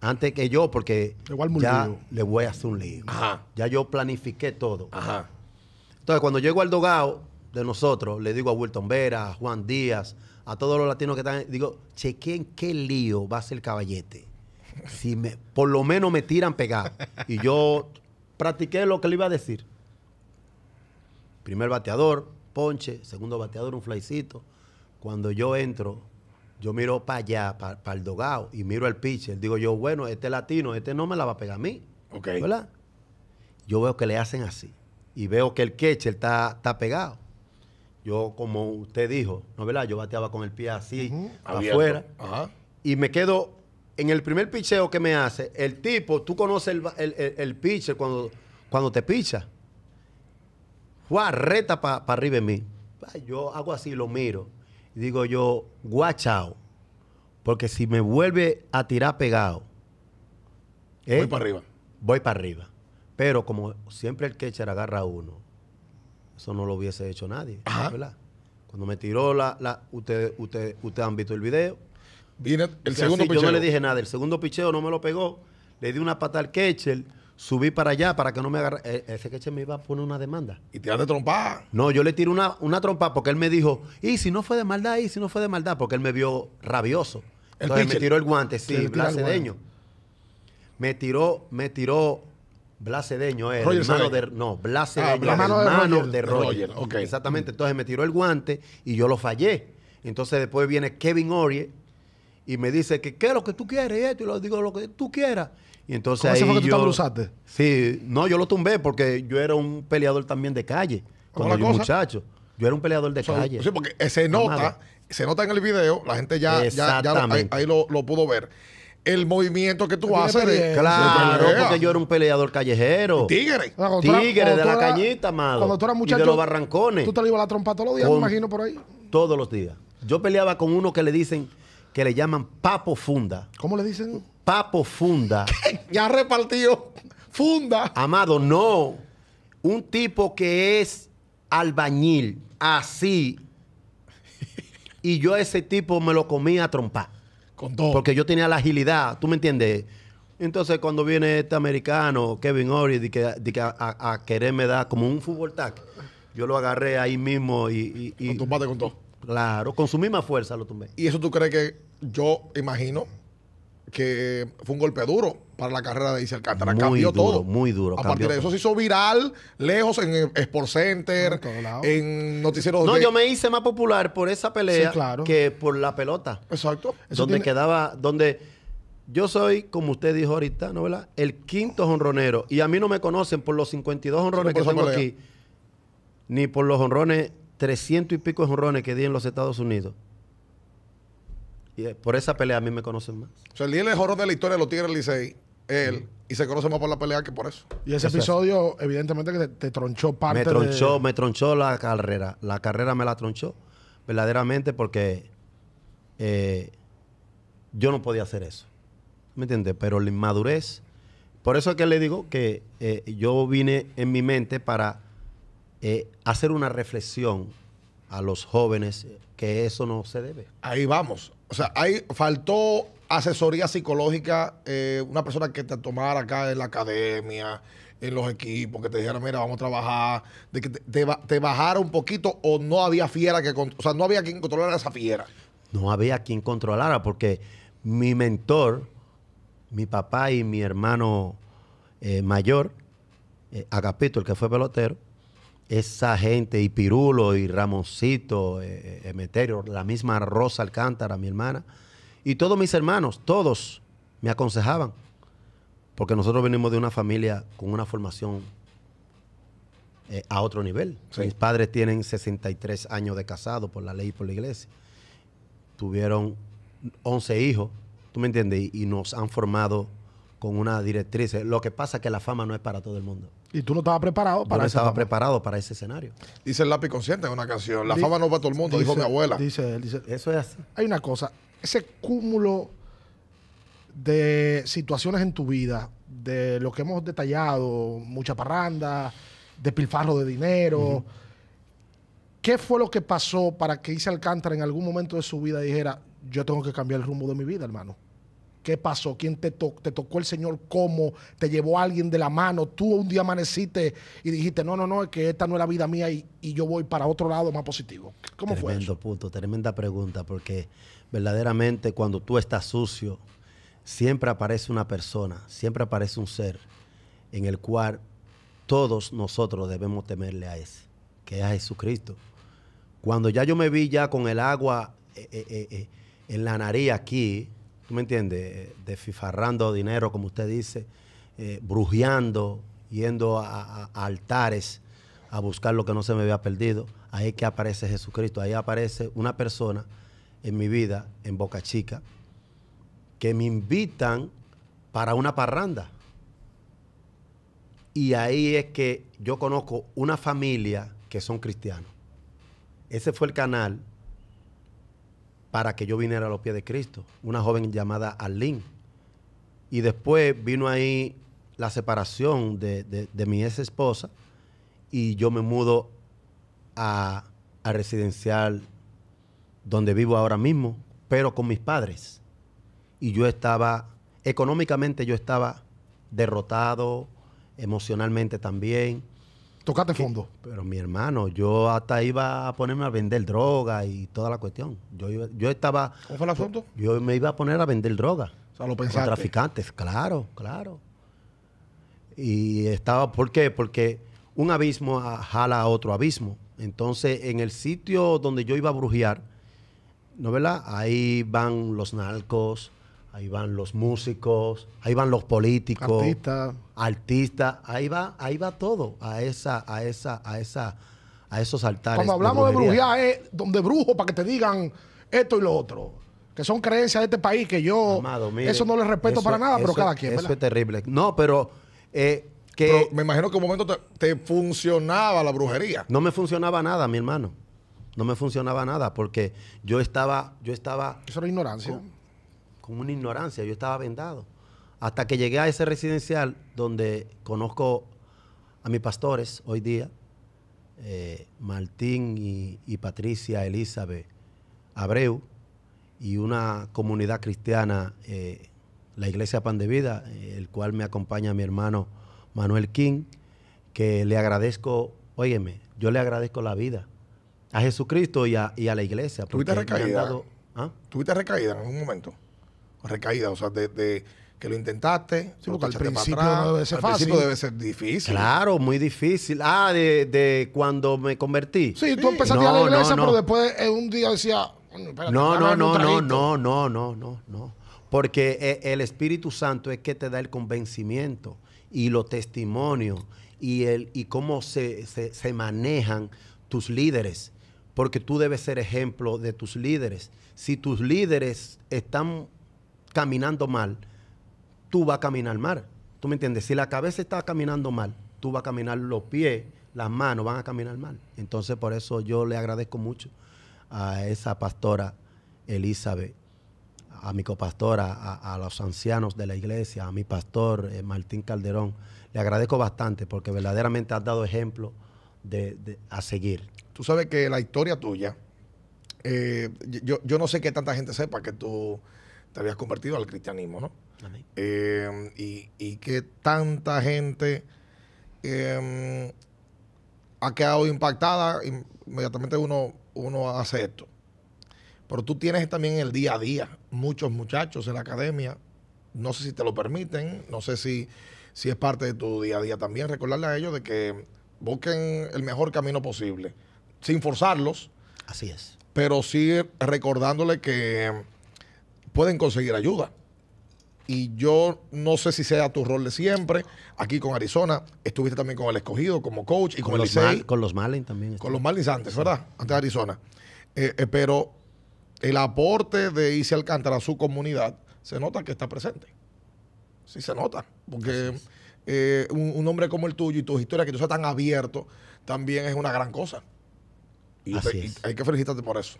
antes que yo, porque Igual ya le voy a hacer un lío. Ajá. Ya yo planifiqué todo. Ajá. Entonces, cuando llego al dogado, de nosotros, le digo a Wilton Vera, a Juan Díaz, a todos los latinos que están, digo, chequen qué lío va a ser el caballete. Si me, por lo menos me tiran pegado. Y yo practiqué lo que le iba a decir. Primer bateador, ponche, segundo bateador, un flycito. Cuando yo entro, yo miro para allá, para el dogado, y miro al pitcher. Digo yo, bueno, este latino, este no me la va a pegar a mí. ¿Verdad? Yo veo que le hacen así. Y veo que el catcher está pegado. Yo, como usted dijo, ¿no verdad? Yo bateaba con el pie así, afuera. Y me quedo en el primer picheo que me hace. El tipo, tú conoces el, el, pitcher cuando, cuando te picha. Juá, reta para arriba de mí. Yo hago así, lo miro. Y digo yo, guachao. Porque si me vuelve a tirar pegado. Voy ¿eh? para arriba. Voy para arriba. Pero como siempre el catcher agarra uno, eso no lo hubiese hecho nadie, ¿verdad? Cuando me tiró la... la usted, usted, han visto el video. viene el segundo Yo no le dije nada. El segundo picheo no me lo pegó. Le di una pata al catcher. Subí para allá para que no me agarre. Eh, ese catcher me iba a poner una demanda. ¿Y te de trompa? No, yo le tiré una, una trompa porque él me dijo, y si no fue de maldad, y si no fue de maldad, porque él me vio rabioso. Entonces me tiró el guante, sí, blasedeño. Me tiró, me tiró Blasedeño es hermano de no, Blase ah, hermano, de Roger. Exactamente, entonces me tiró el guante y yo lo fallé. Entonces después viene Kevin Orie y me dice que qué es lo que tú quieres y esto y lo digo lo que tú quieras. Y entonces ¿Cómo ahí que tú Sí, no, yo lo tumbé porque yo era un peleador también de calle. Cuando yo muchacho, yo era un peleador de calle. Sí, porque se nota, en el video, la gente ya, ahí, lo pudo ver el movimiento que tú haces. De, claro, porque yo era un peleador callejero. Tigre. Tigre de la cañita, amado. Cuando Y de los barrancones. Tú te lo ibas a la trompa todos los días, me imagino, por ahí. Todos los días. Yo peleaba con uno que le dicen, que le llaman Papo Funda. ¿Cómo le dicen? Papo Funda. ya repartió. Funda. Amado, no. Un tipo que es albañil, así. Y yo a ese tipo me lo comía a trompar todo. Porque yo tenía la agilidad, ¿tú me entiendes? Entonces, cuando viene este americano, Kevin Ory a, quererme dar como un fútbol tag yo lo agarré ahí mismo y. y, con tu con todo. Claro, con su misma fuerza lo tumbé. ¿Y eso tú crees que yo imagino que fue un golpe duro para la carrera de Dice Alcántara. cambió todo. Muy duro. A partir de eso se hizo viral, lejos en Sport Center, en noticieros. No, yo me hice más popular por esa pelea que por la pelota. Exacto. donde quedaba, donde yo soy, como usted dijo ahorita, ¿no El quinto honronero. Y a mí no me conocen por los 52 honrones que tengo aquí, ni por los honrones, 300 y pico de honrones que di en los Estados Unidos. Eh, por esa pelea a mí me conocen más. O sea, el líder de la historia lo tiene Tigres Licey, él, y se conoce más por la pelea que por eso. Y ese episodio, evidentemente, que te, tronchó parte me tronchó, Me tronchó la carrera. La carrera me la tronchó, verdaderamente, porque eh, yo no podía hacer eso. ¿Me entiendes? Pero la inmadurez... Por eso es que le digo que eh, yo vine en mi mente para hacer una reflexión a los jóvenes que eso no se debe. Ahí vamos. O sea, ahí faltó asesoría psicológica, eh, una persona que te tomara acá en la academia, en los equipos, que te dijera, mira, vamos a trabajar, de que te, bajara un poquito o no había fiera que, o sea, no había quien controlara esa fiera. No había quien controlara porque mi mentor, mi papá y mi hermano eh, mayor, eh, Agapito, el que fue pelotero, esa gente, y Pirulo, y Ramoncito, eh, eh, Emeterio, la misma Rosa Alcántara, mi hermana, y todos mis hermanos, todos me aconsejaban, porque nosotros venimos de una familia con una formación eh, a otro nivel. Mis padres tienen 63 años de casado por la ley y por la iglesia. Tuvieron 11 hijos, ¿tú me entiendes? Y, nos han formado con una directriz. Lo que pasa es que la fama no es para todo el mundo. Y tú no estabas preparado para estaba preparado para ese escenario. Dice el lápiz consciente en una canción. La fama no va a todo el mundo, dijo mi abuela. Dice dice. Eso es así. Hay una cosa, ese cúmulo de situaciones en tu vida, de lo que hemos detallado, mucha parranda, despilfarro de dinero. ¿Qué fue lo que pasó para que Isa Alcántara en algún momento de su vida dijera, yo tengo que cambiar el rumbo de mi vida, hermano? ¿Qué pasó? ¿Quién te, te tocó el Señor? ¿Cómo? ¿Te llevó alguien de la mano? Tú un día amaneciste y dijiste, no, no, no, es que esta no es la vida mía y, yo voy para otro lado más positivo. ¿Cómo fue eso? punto, tremenda pregunta, porque verdaderamente cuando tú estás sucio, siempre aparece una persona, siempre aparece un ser en el cual todos nosotros debemos temerle a ese, que es a Jesucristo. Cuando ya yo me vi ya con el agua eh, eh, eh, en la nariz aquí, ¿tú me entiendes? Eh, desfifarrando dinero, como usted dice, eh, brujeando, yendo a, a altares a buscar lo que no se me había perdido. Ahí es que aparece Jesucristo, ahí aparece una persona en mi vida, en Boca Chica, que me invitan para una parranda. Y ahí es que yo conozco una familia que son cristianos. Ese fue el canal para que yo viniera a los pies de Cristo, una joven llamada Arlene. Y después vino ahí la separación de, de mi ex esposa y yo me mudo a, a residencial donde vivo ahora mismo, pero con mis padres. Y yo estaba, económicamente yo estaba derrotado, emocionalmente también tocate fondo. Pero mi hermano, yo hasta iba a ponerme a vender droga y toda la cuestión. Yo, yo estaba... ¿Cómo fue el asunto? Yo me iba a poner a vender droga. O sea, traficantes, claro, claro. Y estaba... ¿Por qué? Porque un abismo jala a otro abismo. Entonces, en el sitio donde yo iba a brujear, ¿no verdad? Ahí van los narcos, ahí van los músicos, ahí van los políticos, artistas, ahí va, ahí va todo a esa, a esa, a esa, a esos altares. Cuando hablamos de brujería, es donde brujo para que te digan esto y lo otro, que son creencias de este país que yo Amado, eso no le respeto para nada, pero cada quien. Eso es terrible. No, pero eh, que me imagino que un momento te, funcionaba la brujería. No me funcionaba nada, mi hermano no me funcionaba nada porque yo estaba, yo estaba. Eso era ignorancia con una ignorancia, yo estaba vendado. Hasta que llegué a ese residencial donde conozco a mis pastores hoy día, eh, Martín y, Patricia Elizabeth Abreu, y una comunidad cristiana, eh, la Iglesia Pan de Vida, eh, el cual me acompaña mi hermano Manuel King, que le agradezco, óyeme, yo le agradezco la vida a Jesucristo y a, y a la iglesia. ¿Tuviste recaída? ¿ah? ¿Tuviste recaída en algún momento? recaída, o sea, de, que lo intentaste, al principio debe ser difícil. Claro, muy difícil. Ah, de, cuando me convertí. Sí, tú empezaste a la iglesia, pero después eh, un día decía, no, no, no, no, no, no, no, no, no. Porque eh, el Espíritu Santo es que te da el convencimiento y los testimonios y, el, y cómo se, se manejan tus líderes. Porque tú debes ser ejemplo de tus líderes. Si tus líderes están caminando mal, tú vas a caminar mal. ¿Tú me entiendes? Si la cabeza está caminando mal, tú vas a caminar los pies, las manos van a caminar mal. Entonces, por eso yo le agradezco mucho a esa pastora Elizabeth, a mi copastora, a, los ancianos de la iglesia, a mi pastor eh, Martín Calderón. Le agradezco bastante porque verdaderamente has dado ejemplo de, a seguir. Tú sabes que la historia tuya, eh, yo, yo no sé qué tanta gente sepa que tú te habías convertido al cristianismo, ¿no? Eh, y, que tanta gente em, ha quedado impactada, inmediatamente uno, uno hace esto. Pero tú tienes también el día a día muchos muchachos en la academia, no sé si te lo permiten, no sé si, si es parte de tu día a día también, recordarle a ellos de que busquen el mejor camino posible, sin forzarlos. Así es. Pero sí recordándole que pueden conseguir ayuda. Y yo no sé si sea tu rol de siempre. Aquí con Arizona, estuviste también con el escogido como coach y con, los Con los Marlins también. Con los Marlins antes, ¿verdad? Antes de Arizona. Eh, eh, pero el aporte de Ice Alcántara a su comunidad se nota que está presente. Sí, se nota. Porque eh, un, hombre como el tuyo y tus historias que tú seas tan abierto también es una gran cosa. Y, hay que felicitarte por eso.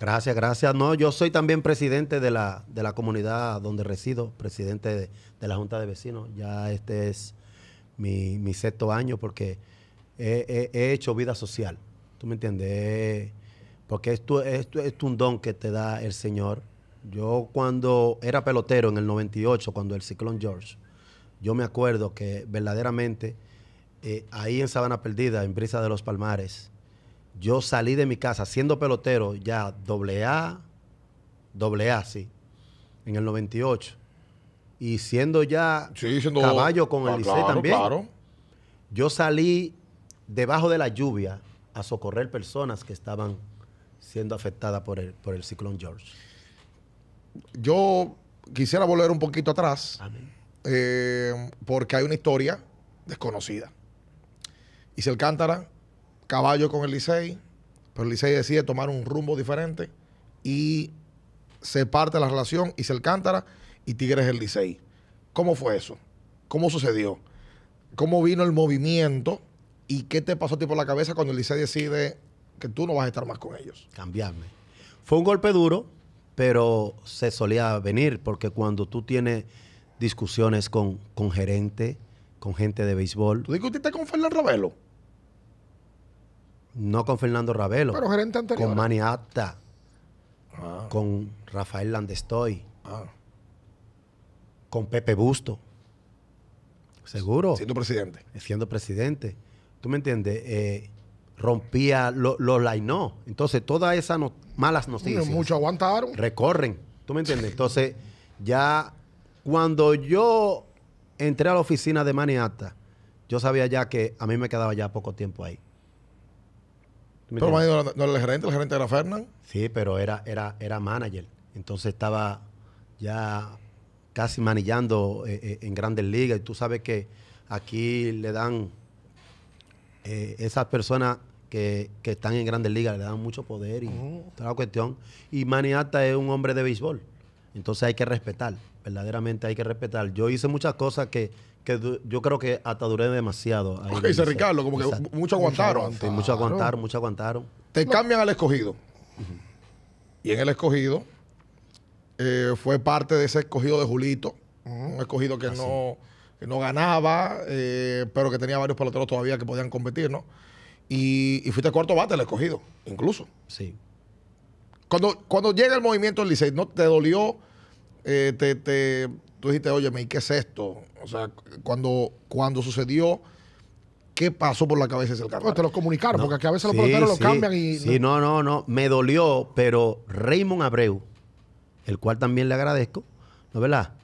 Gracias, gracias. No, yo soy también presidente de la, comunidad donde resido, presidente de, la Junta de Vecinos. Ya este es mi, sexto año porque he, hecho vida social. ¿Tú me entiendes? Eh, porque esto, es un don que te da el Señor. Yo cuando era pelotero en el 98, cuando el ciclón George, yo me acuerdo que verdaderamente eh, ahí en Sabana Perdida, en Brisa de los Palmares, yo salí de mi casa siendo pelotero ya doble A, doble A, sí, en el 98. Y siendo ya caballo con el ah, también. Yo salí debajo de la lluvia a socorrer personas que estaban siendo afectadas por el, por el ciclón George. Yo quisiera volver un poquito atrás, eh, porque hay una historia desconocida. y el Cántara caballo con el Licey, pero el Licey decide tomar un rumbo diferente y se parte la relación y se alcántara y Tigres el Licey. ¿Cómo fue eso? ¿Cómo sucedió? ¿Cómo vino el movimiento? ¿Y qué te pasó a ti por la cabeza cuando el Licey decide que tú no vas a estar más con ellos? Cambiarme. Fue un golpe duro, pero se solía venir porque cuando tú tienes discusiones con, gerente, con gente de béisbol. ¿Tú discutiste con Fernando Ravelo? No con Fernando Ravelo. Pero gerente anterior. Con Maniata. Ah. Con Rafael Landestoy. Ah. Con Pepe Busto. Seguro. Siendo presidente. Eh, siendo presidente. ¿Tú me entiendes? Eh, rompía, los lo lainó. Entonces, todas esas malas noticias. Mucho aguantaron. Recorren. ¿Tú me entiendes? Entonces, ya cuando yo entré a la oficina de Maniata, yo sabía ya que a mí me quedaba ya poco tiempo ahí. Pero no, era el gerente, el gerente era Fernán. Sí, pero era, era, era manager. Entonces estaba ya casi manillando eh, eh, en grandes ligas. Y tú sabes que aquí le dan eh, esas personas que, están en grandes ligas, le dan mucho poder y oh. toda la cuestión. Y Maniata es un hombre de béisbol. Entonces hay que respetar, verdaderamente hay que respetar. Yo hice muchas cosas que que yo creo que hasta duré demasiado. Ahí dice Ricardo, como que muchos mucho aguantaron. Mucho, muchos aguantaron, muchos aguantaron. Te cambian al escogido. Y en el escogido eh, fue parte de ese escogido de Julito, un escogido que, ah, no, no ganaba, eh, pero que tenía varios peloteros todavía que podían competir, ¿no? Y, fuiste cuarto bate el escogido, incluso. Sí. Cuando, cuando llega el movimiento del Licey, ¿no te dolió? Eh, te, te, tú dijiste, oye, ¿y qué es esto? O sea, cuando, cuando sucedió, ¿qué pasó por la cabeza ese carro? Pues te lo comunicaron, porque aquí a veces los peloteros lo cambian y. Sí, no. no, no, Me dolió, pero Raymond Abreu, el cual también le agradezco, ¿no es verdad?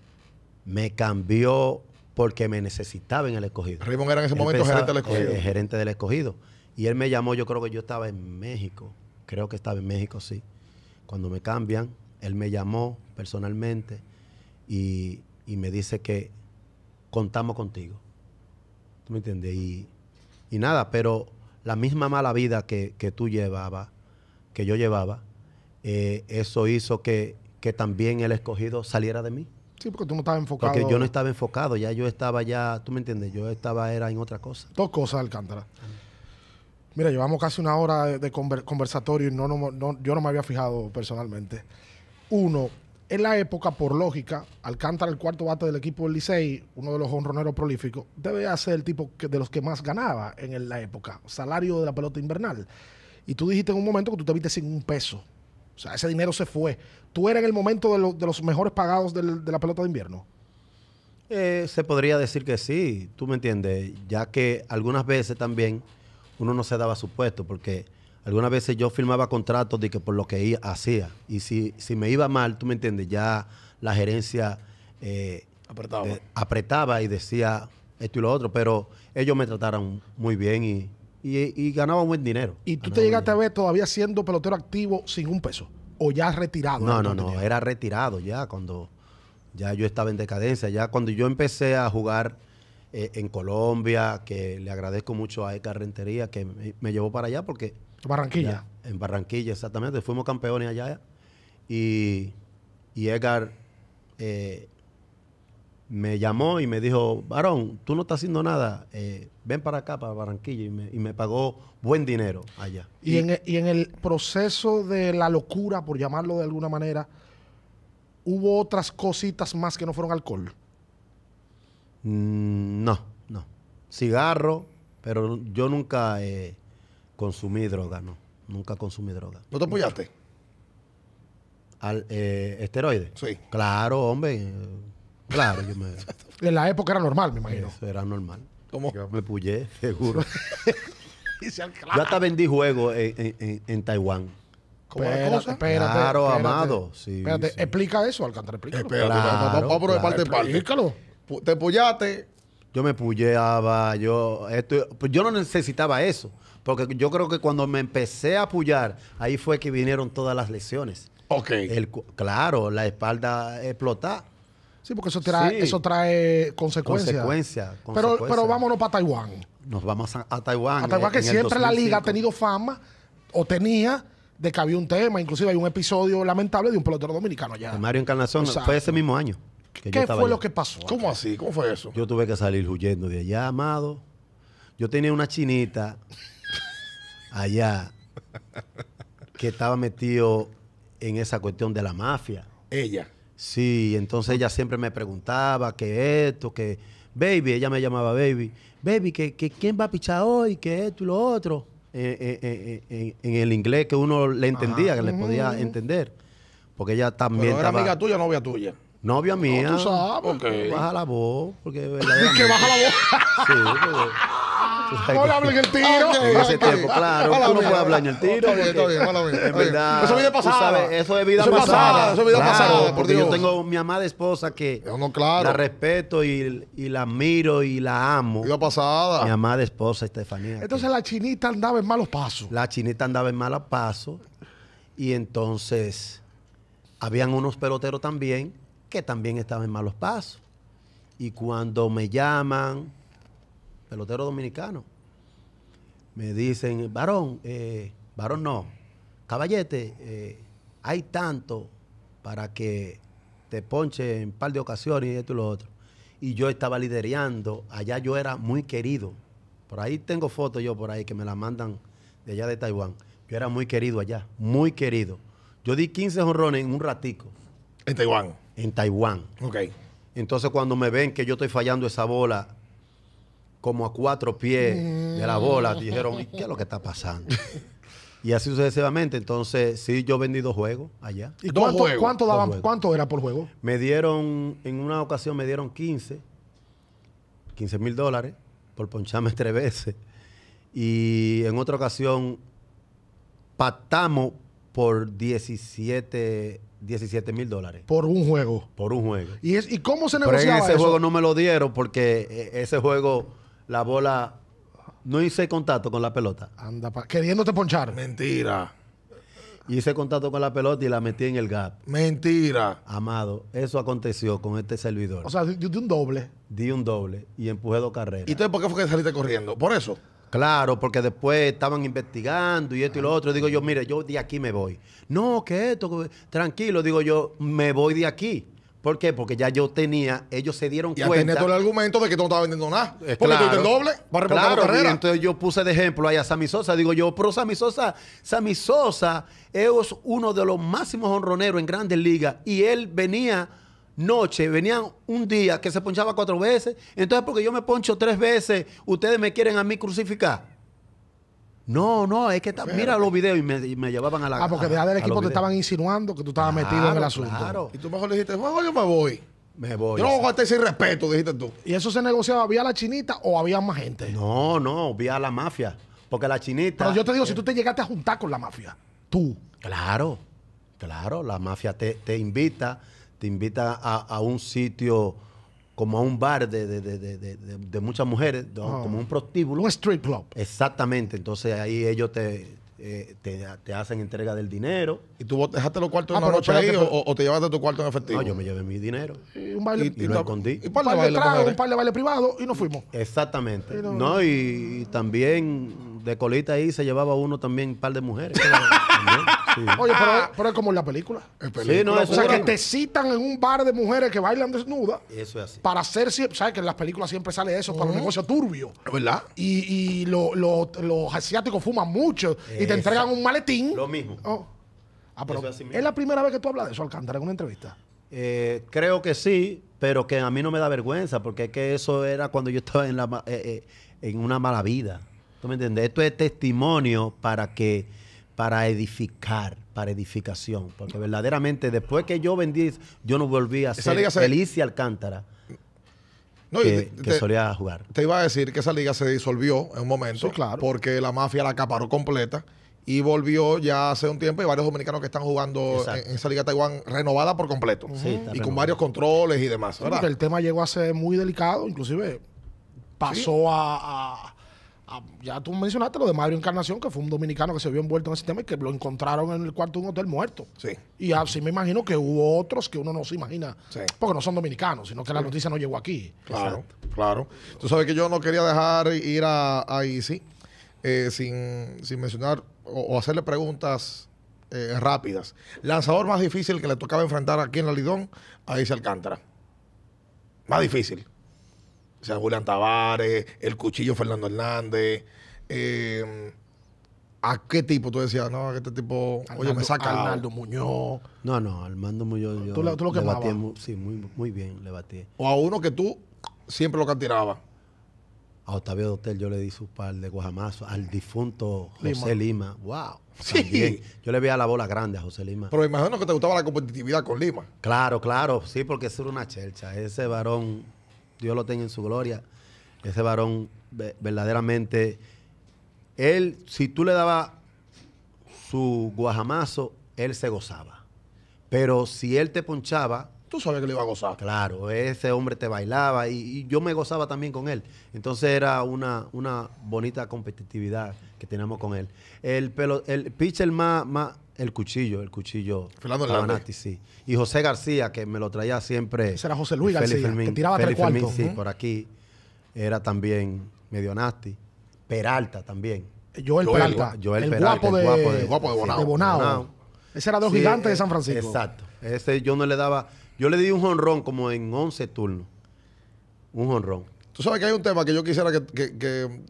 Me cambió porque me necesitaba en el escogido. Raymond era en ese momento gerente del escogido. Eh, gerente del escogido. Y él me llamó, yo creo que yo estaba en México. Creo que estaba en México, sí. Cuando me cambian, él me llamó personalmente y me dice que contamos contigo. ¿Tú me entiendes? Y, nada, pero la misma mala vida que, tú llevabas, que yo llevaba, eh, eso hizo que, también el escogido saliera de mí. Sí, porque tú no estabas enfocado. Porque yo no estaba enfocado, ya yo estaba ya, tú me entiendes, yo estaba era en otra cosa. Dos cosas, Alcántara. Mira, llevamos casi una hora de, conversatorio y yo no me había fijado personalmente. Uno, en la época, por lógica, Alcántara, el cuarto bate del equipo del Licey, uno de los honroneros prolíficos, debe ser el tipo de los que más ganaba en la época, salario de la pelota invernal. Y tú dijiste en un momento que tú te viste sin un peso. O sea, ese dinero se fue. ¿Tú eras en el momento de, los mejores pagados de la pelota de invierno? Eh, se podría decir que sí, tú me entiendes, ya que algunas veces también uno no se daba su puesto, porque algunas veces yo firmaba contratos de que por lo que hacía. Y si, si me iba mal, tú me entiendes, ya la gerencia eh, apretaba. apretaba y decía esto y lo otro, pero ellos me trataron muy bien y, y, ganaba buen dinero. ¿Y tú te llegaste a ver todavía siendo pelotero activo sin un peso? ¿O ya retirado? No, no, no, era retirado ya cuando ya yo estaba en decadencia. Ya cuando yo empecé a jugar eh, en Colombia, que le agradezco mucho a Eka Rentería que me llevó para allá porque Barranquilla. en Barranquilla, exactamente. Fuimos campeones allá. Y, y Edgar eh, me llamó y me dijo, varón, tú no estás haciendo nada, eh, ven para acá, para Barranquilla, y me, pagó buen dinero allá. Y, en el, proceso de la locura, por llamarlo de alguna manera, ¿hubo otras cositas más que no fueron alcohol? Mm, no, no. Cigarro, pero yo nunca... Eh, Consumí droga, no. Nunca consumí droga. ¿No te apoyaste? Al, eh, Sí. Claro, hombre. Eh, claro, yo me... En la época era normal, me imagino. era normal. ¿Cómo? me puyé, seguro. yo hasta vendí juegos en, en, en, Taiwán. ¿Cómo espérate, claro, amado. Sí, espérate, explica eso, Alcántara. Explícalo. claro, Explícalo. Te apoyaste, yo me pulleaba, yo, esto, pues yo no necesitaba eso, porque yo creo que cuando me empecé a pullar, ahí fue que vinieron todas las lesiones. Ok. El, claro, la espalda explotada. Sí, porque eso trae, eso trae consecuencias. Consecuencia, Pero, pero vámonos para Taiwán. Nos vamos a, Taiwán. A Taiwán, que siempre la liga ha tenido fama, o tenía, de que había un tema. Inclusive hay un episodio lamentable de un pelotero dominicano allá. Mario Encarnación fue ese mismo año. ¿Qué fue lo que pasó? ¿Cómo así? ¿Cómo fue eso? Yo tuve que salir huyendo de allá, amado. Yo tenía una chinita allá que estaba metido en esa cuestión de la mafia. Ella. Sí, entonces ella siempre me preguntaba que esto, que baby, ella me llamaba baby, baby, que, quién va a pichar hoy, que esto y lo otro, eh, eh, eh, en, el inglés que uno le entendía, que le podía entender, porque ella también. Pero era amiga tuya, novia tuya. Novia mía. No, tú sabes. Baja la voz. Porque que baja la voz. Sí, porque. No hablen el tiro. En ese tiempo, claro. no puedo hablar en el tiro. Está bien, está bien, Es verdad. Eso es vida pasada. eso es vida pasada, eso es vida pasada, Porque yo tengo mi amada esposa que claro. la respeto y, y la miro y la amo. Vida pasada. Mi amada esposa Estefanía. Entonces la chinita andaba en malos pasos. La chinita andaba en malos pasos y entonces habían unos peloteros también que también estaba en malos pasos. Y cuando me llaman, pelotero dominicano, me dicen, varón, varón eh, no, caballete, eh, hay tanto para que te ponche en un par de ocasiones y esto y lo otro. Y yo estaba liderando, allá yo era muy querido. Por ahí tengo fotos yo por ahí que me la mandan de allá de Taiwán. Yo era muy querido allá, muy querido. Yo di 15 jonrones en un ratico. En Taiwán en Taiwán. Okay. Entonces cuando me ven que yo estoy fallando esa bola como a cuatro pies de la bola, mm. dijeron, ¿Y ¿qué es lo que está pasando? y así sucesivamente. Entonces, sí, yo vendí dos juegos allá. ¿Y cuánto, daban, cuánto era por juego? Me dieron, en una ocasión me dieron 15, 15 mil dólares por poncharme tres veces. Y en otra ocasión patamos por 17 17 mil dólares. Por un juego. Por un juego. ¿Y, es, y cómo se negociaba Pero ese juego no me lo dieron porque eh, ese juego, la bola, no hice contacto con la pelota. Anda, pa, queriéndote ponchar. Mentira. Hice contacto con la pelota y la metí en el gap. Mentira. Amado, eso aconteció con este servidor. O sea, di, di un doble. Di un doble y empujé dos carreras. ¿Y entonces por qué fue que saliste corriendo? ¿Por eso? Claro, porque después estaban investigando y esto y lo otro. Digo yo, mire, yo de aquí me voy. No, que esto, tranquilo, digo yo, me voy de aquí. ¿Por qué? Porque ya yo tenía, ellos se dieron cuenta. Ya todo el argumento de que tú no estabas vendiendo nada. Eh, claro. porque el doble para claro, la carrera. entonces yo puse de ejemplo ahí a Sammy Sosa. Digo yo, pero Sammy Sosa, Sammy Sosa es uno de los máximos honroneros en grandes ligas y él venía noche, venían un día que se ponchaba cuatro veces, entonces porque yo me poncho tres veces, ustedes me quieren a mí crucificar. No, no, es que mira los videos y me, llevaban a la Ah, porque deja del equipo te estaban insinuando que tú estabas metido en el asunto. Y tú mejor le dijiste, bueno, yo me voy. Me voy. Yo no voy a sin respeto, dijiste tú. ¿Y eso se negociaba vía la chinita o había más gente? No, no, vía la mafia. Porque la chinita. Pero yo te digo, si eh, tú te llegaste a juntar con la mafia, tú. Claro, claro, la mafia te, te invita te invita a, a un sitio como a un bar de, de, de, de muchas mujeres, oh. como un prostíbulo. Un street club. Exactamente. Entonces ahí ellos te, eh, te, te, hacen entrega del dinero. ¿Y tú dejaste los cuartos ah, una noche ahí o, te llevaste tu cuarto en efectivo? No, yo me llevé mi dinero. Y un y, lo escondí. Y un par de, baile, un par de baile privado y nos fuimos. Exactamente. no, y, también de colita ahí se llevaba uno también un par de mujeres. Oye, ah. pero, es como en la película. o sea, que te citan en un bar de mujeres que bailan desnudas. Eso es así. Para hacer, ¿sabes? Que en las películas siempre sale eso, para un negocio turbio. ¿Verdad? Y, los asiáticos fuman mucho y te entregan un maletín. Lo mismo. Oh. Ah, es, la primera vez que tú hablas de eso, Alcántara, en una entrevista. Eh, creo que sí, pero que a mí no me da vergüenza, porque es que eso era cuando yo estaba en, eh, eh, en una mala vida. ¿Tú me entiendes? Esto es testimonio para que para edificar, para edificación. Porque verdaderamente después que yo vendí, yo no volví a ser Alcántara. No, que, solía jugar. Te iba a decir que esa liga se disolvió en un momento, claro. porque la mafia la acaparó completa y volvió ya hace un tiempo y varios dominicanos que están jugando en, esa liga Taiwán renovada por completo y con varios controles y demás. ¿verdad? el tema llegó a ser muy delicado, inclusive pasó a Ah, ya tú mencionaste lo de Mario Encarnación, que fue un dominicano que se vio envuelto en ese tema y que lo encontraron en el cuarto de un hotel muerto. Y así me imagino que hubo otros que uno no se imagina, porque no son dominicanos, sino que la noticia no llegó aquí. Claro, claro. Tú sabes que yo no quería dejar ir a, a eh, sin, mencionar o, hacerle preguntas eh, rápidas. Lanzador más difícil que le tocaba enfrentar aquí en la Lidón, a Easy Alcántara. Más difícil. O sea, Julián Tavares, el cuchillo Fernando Hernández. Em, ¿A qué tipo tú decías? No, a este tipo. oye, me saca Arnaldo Muñoz. No, no, Armando Muñoz. Yo ¿Tú, le, tú lo le batí, sí, muy, muy bien, le batí. O a uno que tú siempre lo cantirabas. A Octavio Dotel yo le di su par de Guajamazo. Al difunto José Lima. ¡Wow! Sí. Yo le veía la bola grande a José Lima. Pero imagino que te gustaba la competitividad con Lima. Claro, claro. Sí, porque eso era una chercha. Ese varón Dios lo tenga en su gloria. Ese varón verdaderamente, él, si tú le dabas su guajamazo, él se gozaba. Pero si él te ponchaba... Tú sabes que le iba a gozar. Claro, ese hombre te bailaba y, yo me gozaba también con él. Entonces era una, una bonita competitividad que teníamos con él. El, pelo, el pitcher más, más, el cuchillo, el cuchillo. Fernando Nasti, sí. Y José García, que me lo traía siempre. Ese era José Luis García, que tiraba tres cuartos. sí, por aquí. Era también medio nasty. Peralta también. Joel, Peralta. Joel el Peralta, guapo de, el guapo de, el guapo de Bonao. Ese era dos gigantes de eh, San Francisco. Exacto. Ese yo no le daba... Yo le di un jonrón como en 11 turnos. Un jonrón. Tú sabes que hay un tema que yo quisiera que, que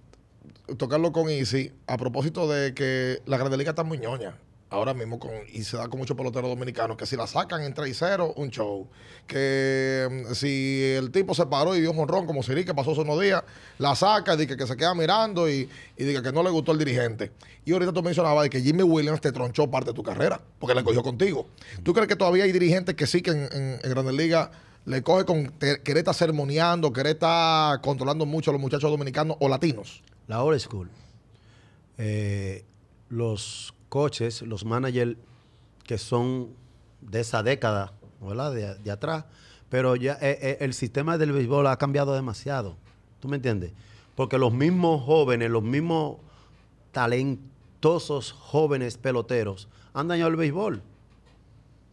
tocarlo con Easy a propósito de que la Grande Liga está muy ñoña ahora mismo con, y se da con muchos peloteros dominicanos que si la sacan en 3 y 0, un show. Que mm, si el tipo se paró y dio un ron como Siri, que pasó hace unos días, la saca y que, que se queda mirando y, y diga que no le gustó el dirigente. Y ahorita tú mencionabas de que Jimmy Williams te tronchó parte de tu carrera porque le cogió contigo. ¿Tú crees que todavía hay dirigentes que sí que en, en, Grandes Ligas le coge con querer estar sermoneando, querer estar controlando mucho a los muchachos dominicanos o latinos? La old school. Eh, los coches, los managers que son de esa década, ¿verdad? De, atrás. Pero ya eh, eh, el sistema del béisbol ha cambiado demasiado. ¿Tú me entiendes? Porque los mismos jóvenes, los mismos talentosos jóvenes peloteros han dañado el béisbol.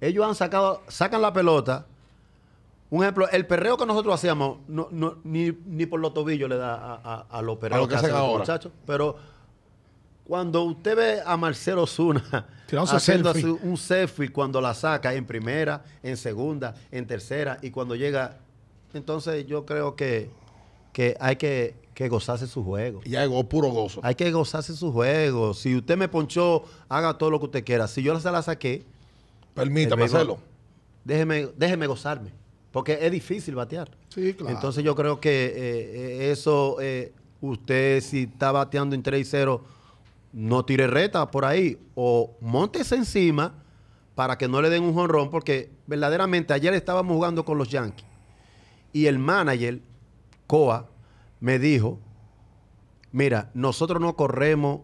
Ellos han sacado, sacan la pelota. Un ejemplo, el perreo que nosotros hacíamos, no, ni, ni, por los tobillos le da a, a, los perreos que, los muchachos. Pero cuando usted ve a Marcelo Zuna haciendo un selfie, cuando la saca en primera, en segunda, en tercera, y cuando llega, entonces yo creo que, hay que, gozarse su juego. Ya llegó puro gozo. Hay que gozarse su juego. Si usted me ponchó, haga todo lo que usted quiera. Si yo se la saqué, permítame hacerlo. Déjeme, déjeme gozarme, porque es difícil batear. Sí, claro. Entonces yo creo que eh, eh, eso, eh, usted si está bateando en 3 y 0 no tire reta por ahí o montese encima para que no le den un jonrón, porque verdaderamente ayer estábamos jugando con los Yankees y el manager, Coa, me dijo, mira, nosotros no corremos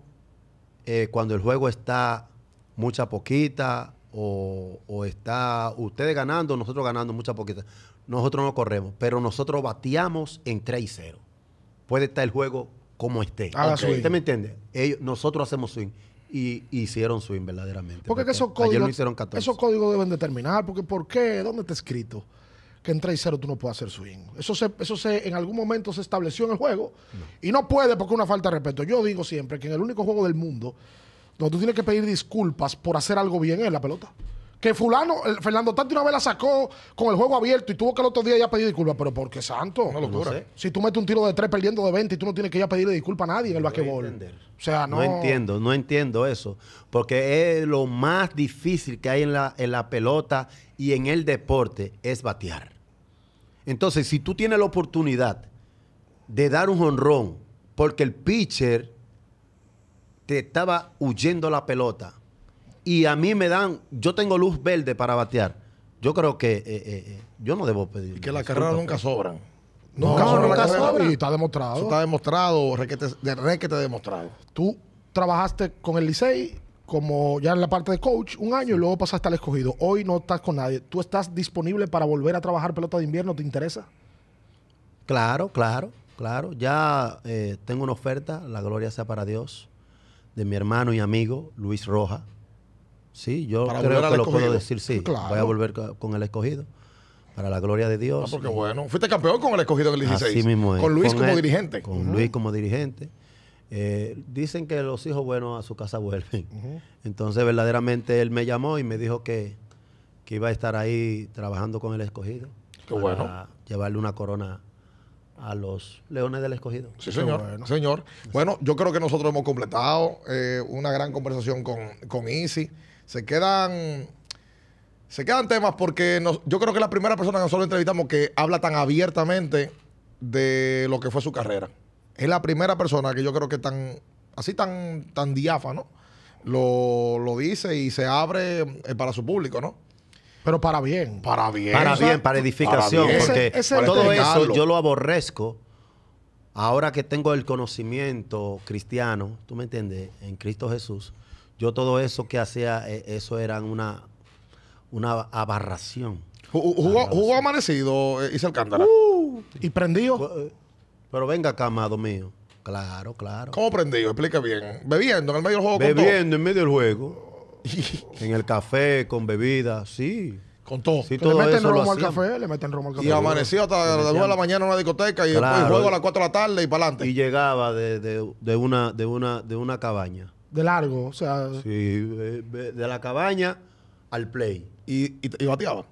eh, cuando el juego está mucha poquita o, está ustedes ganando, nosotros ganando mucha poquita. Nosotros no corremos, pero nosotros bateamos en 3 0. Puede estar el juego como esté. ¿Usted me entiende? nosotros hacemos swing. Y, hicieron swing verdaderamente. Porque, esos códigos. códigos deben determinar. Porque, ¿por qué? ¿Dónde está escrito? que en 3-0 tú no puedes hacer swing. Eso se, eso en algún momento se estableció en el juego y no puede porque una falta de respeto. Yo digo siempre que en el único juego del mundo donde tú tienes que pedir disculpas por hacer algo bien es la pelota. Que fulano, Fernando tanto una vez la sacó con el juego abierto y tuvo que el otro día ya pedir disculpas. Pero porque santo. locura. Si tú metes un tiro de tres perdiendo de 20 y tú no tienes que ya pedirle disculpas a nadie en el basquetbol. O sea, no... entiendo, no entiendo eso. Porque es lo más difícil que hay en la, en la pelota y en el deporte es batear. Entonces, si tú tienes la oportunidad de dar un honrón porque el pitcher te estaba huyendo la pelota y a mí me dan, yo tengo luz verde para batear, yo creo que eh, eh, eh, yo no debo pedir. Y que las carreras pues. nunca sobran. Nunca, no, sobran Y está demostrado. está demostrado, requete, de requete demostrado. Tú trabajaste con el Licey como ya en la parte de coach un año y luego pasaste al escogido. Hoy no estás con nadie. ¿Tú estás disponible para volver a trabajar pelota de invierno? ¿Te interesa? Claro, claro, claro. Ya tengo una oferta, la gloria sea para Dios, de mi hermano y amigo Luis Roja, Sí, yo creo que lo puedo decir, sí. Voy a volver con el escogido. Para la gloria de Dios. Ah, porque bueno. Fuiste campeón con el escogido del 16. Así mismo Con Luis como dirigente. Con Luis como dirigente. dicen que los hijos buenos a su casa vuelven. Entonces, verdaderamente, él me llamó y me dijo que, iba a estar ahí trabajando con el escogido. Qué para bueno. Llevarle una corona a los Leones del Escogido. Sí, señor. Bueno. Señor. Bueno, yo creo que nosotros hemos completado eh, una gran conversación con, con se quedan se quedan temas porque yo creo que es la primera persona que nosotros entrevistamos que habla tan abiertamente de lo que fue su carrera. Es la primera persona que yo creo que tan, así tan, tan diáfano, lo, dice y se abre eh, para su público, ¿no? Pero para bien. Para bien. Para bien, para edificación. Porque todo eso yo lo aborrezco. Ahora que tengo el conocimiento cristiano, tú me entiendes, en Cristo Jesús, yo todo eso que hacía, eh, eso era una, una aberración. Jugó, amanecido, hice eh, el cántaro uh, ¿Y prendió? Eh, pero venga acá, mío. Claro, claro. ¿Cómo prendió? Explica bien. Bebiendo en el medio del juego. Bebiendo en medio del juego. en el café, con bebida, sí. Con todo. le meten eso romo al café, le meten romo al café. Y amaneció hasta las 2 de la mañana en una discoteca y después juego a las 4 de la tarde y para adelante. Y llegaba de, de, una, de, una, de una cabaña de largo, o sea. Sí, de, la cabaña al play. ¿Y, y, bateaba?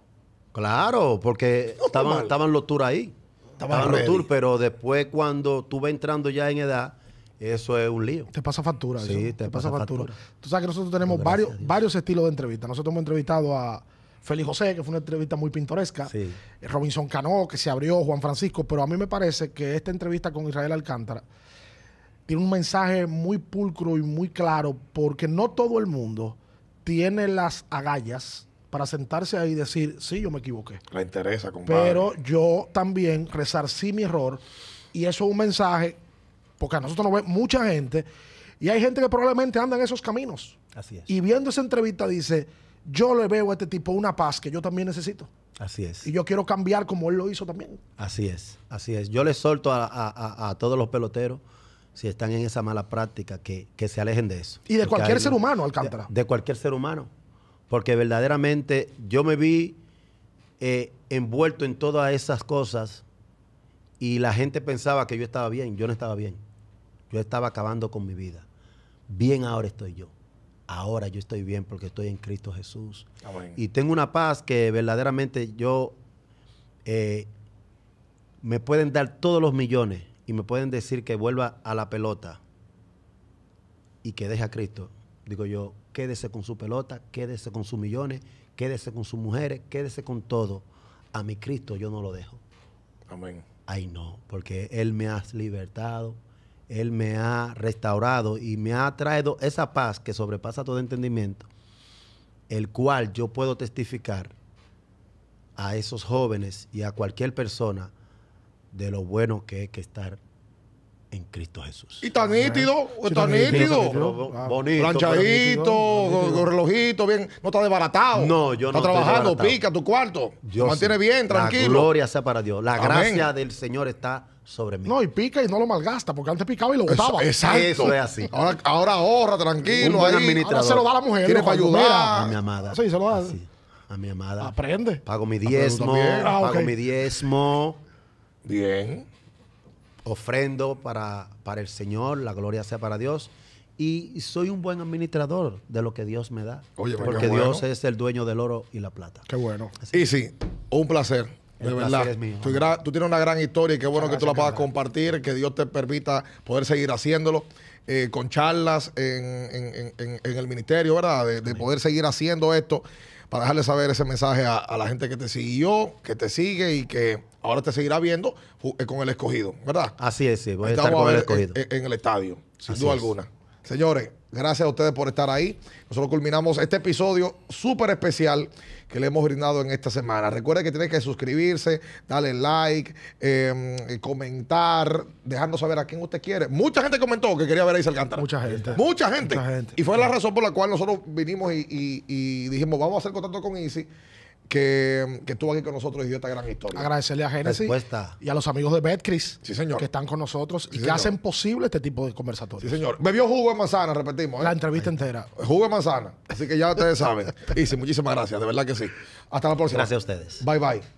Claro, porque estaban, estaban, los tours ahí. Estaban, los tours, pero después cuando tú vas entrando ya en edad, eso es un lío. Te pasa factura. Sí, Te, pasa, factura. Tú sabes que nosotros tenemos varios, varios estilos de entrevista. Nosotros hemos entrevistado a Félix José, que fue una entrevista muy pintoresca. Robinson Cano, que se abrió, Juan Francisco. Pero a mí me parece que esta entrevista con Israel Alcántara tiene un mensaje muy pulcro y muy claro, porque no todo el mundo tiene las agallas para sentarse ahí y decir, sí, yo me equivoqué. Le interesa, compadre. Pero yo también resarcí mi error y eso es un mensaje, porque a nosotros nos ve mucha gente y hay gente que probablemente anda en esos caminos. Así es. Y viendo esa entrevista dice, yo le veo a este tipo una paz que yo también necesito. Así es. Y yo quiero cambiar como él lo hizo también. Así es, así es. Yo le solto a todos los peloteros si están en esa mala práctica, que, se alejen de eso. Y de cualquier ser humano, Alcántara. De, cualquier ser humano. Porque verdaderamente yo me vi eh, envuelto en todas esas cosas y la gente pensaba que yo estaba bien. Yo no estaba bien. Yo estaba acabando con mi vida. Bien ahora estoy yo. Ahora yo estoy bien porque estoy en Cristo Jesús. Ah, y tengo una paz que verdaderamente yo eh, me pueden dar todos los millones y me pueden decir que vuelva a la pelota y que deje a Cristo, digo yo, quédese con su pelota, quédese con sus millones, quédese con sus mujeres, quédese con todo. A mi Cristo yo no lo dejo. Amén. Ay no, porque Él me ha libertado, Él me ha restaurado y me ha traído esa paz que sobrepasa todo entendimiento, el cual yo puedo testificar a esos jóvenes y a cualquier persona de lo bueno que es que estar en Cristo Jesús. Y está nítido, está nítido. Bonito. Planchadito, relojito, bien, no está desbaratado. No, yo no. Está trabajando, pica tu cuarto. lo mantiene bien, tranquilo. La gloria sea para Dios. La gracia del Señor está sobre mí. No, y pica y no lo malgasta, porque antes picaba y lo botaba. Exacto. Eso es así. Ahora, ahorra, tranquilo. Ahí. Ahora se lo da a la mujer. Tiene para ayudar. A mi amada. Sí, se lo da. A mi amada. Aprende. Pago mi diezmo. Ah, pago mi diezmo Bien. Ofrendo para, para el Señor, la gloria sea para Dios. Y soy un buen administrador de lo que Dios me da. Oye, pues porque Dios es el dueño del oro y la plata. Qué bueno. Y sí, un placer. de verdad. Es Tú, tienes una gran historia y qué bueno que tú la puedas compartir, que Dios te permita poder seguir haciéndolo. Eh, con charlas en, el ministerio, ¿verdad? De, poder seguir haciendo esto para dejarle saber ese mensaje a, la gente que te siguió, que te sigue y que ahora te seguirá viendo eh, con el escogido, ¿verdad? Así es, sí, a el escogido. Eh, eh, en, el estadio, sin duda alguna. Señores, gracias a ustedes por estar ahí. Nosotros culminamos este episodio súper especial que le hemos brindado en esta semana. Recuerden que tienen que suscribirse, darle like, em, comentar, dejarnos saber a quién usted quiere. Mucha gente comentó que quería ver a Isa Alcántara. Mucha gente. Mucha gente. Y fue la razón por la cual nosotros vinimos y, y dijimos, vamos a hacer contacto con Isi que, que, estuvo aquí con nosotros y dio esta gran historia. Agradecerle a Genesis y a los amigos de Betcris sí, que están con nosotros y que hacen posible este tipo de conversatorios. Sí, señor. Bebió jugo de manzana, repetimos. ¿eh? La entrevista entera. Jugo de manzana. Así que ya ustedes saben. Y sí, muchísimas gracias, de verdad que sí. Hasta la próxima. Gracias a ustedes. Bye, bye.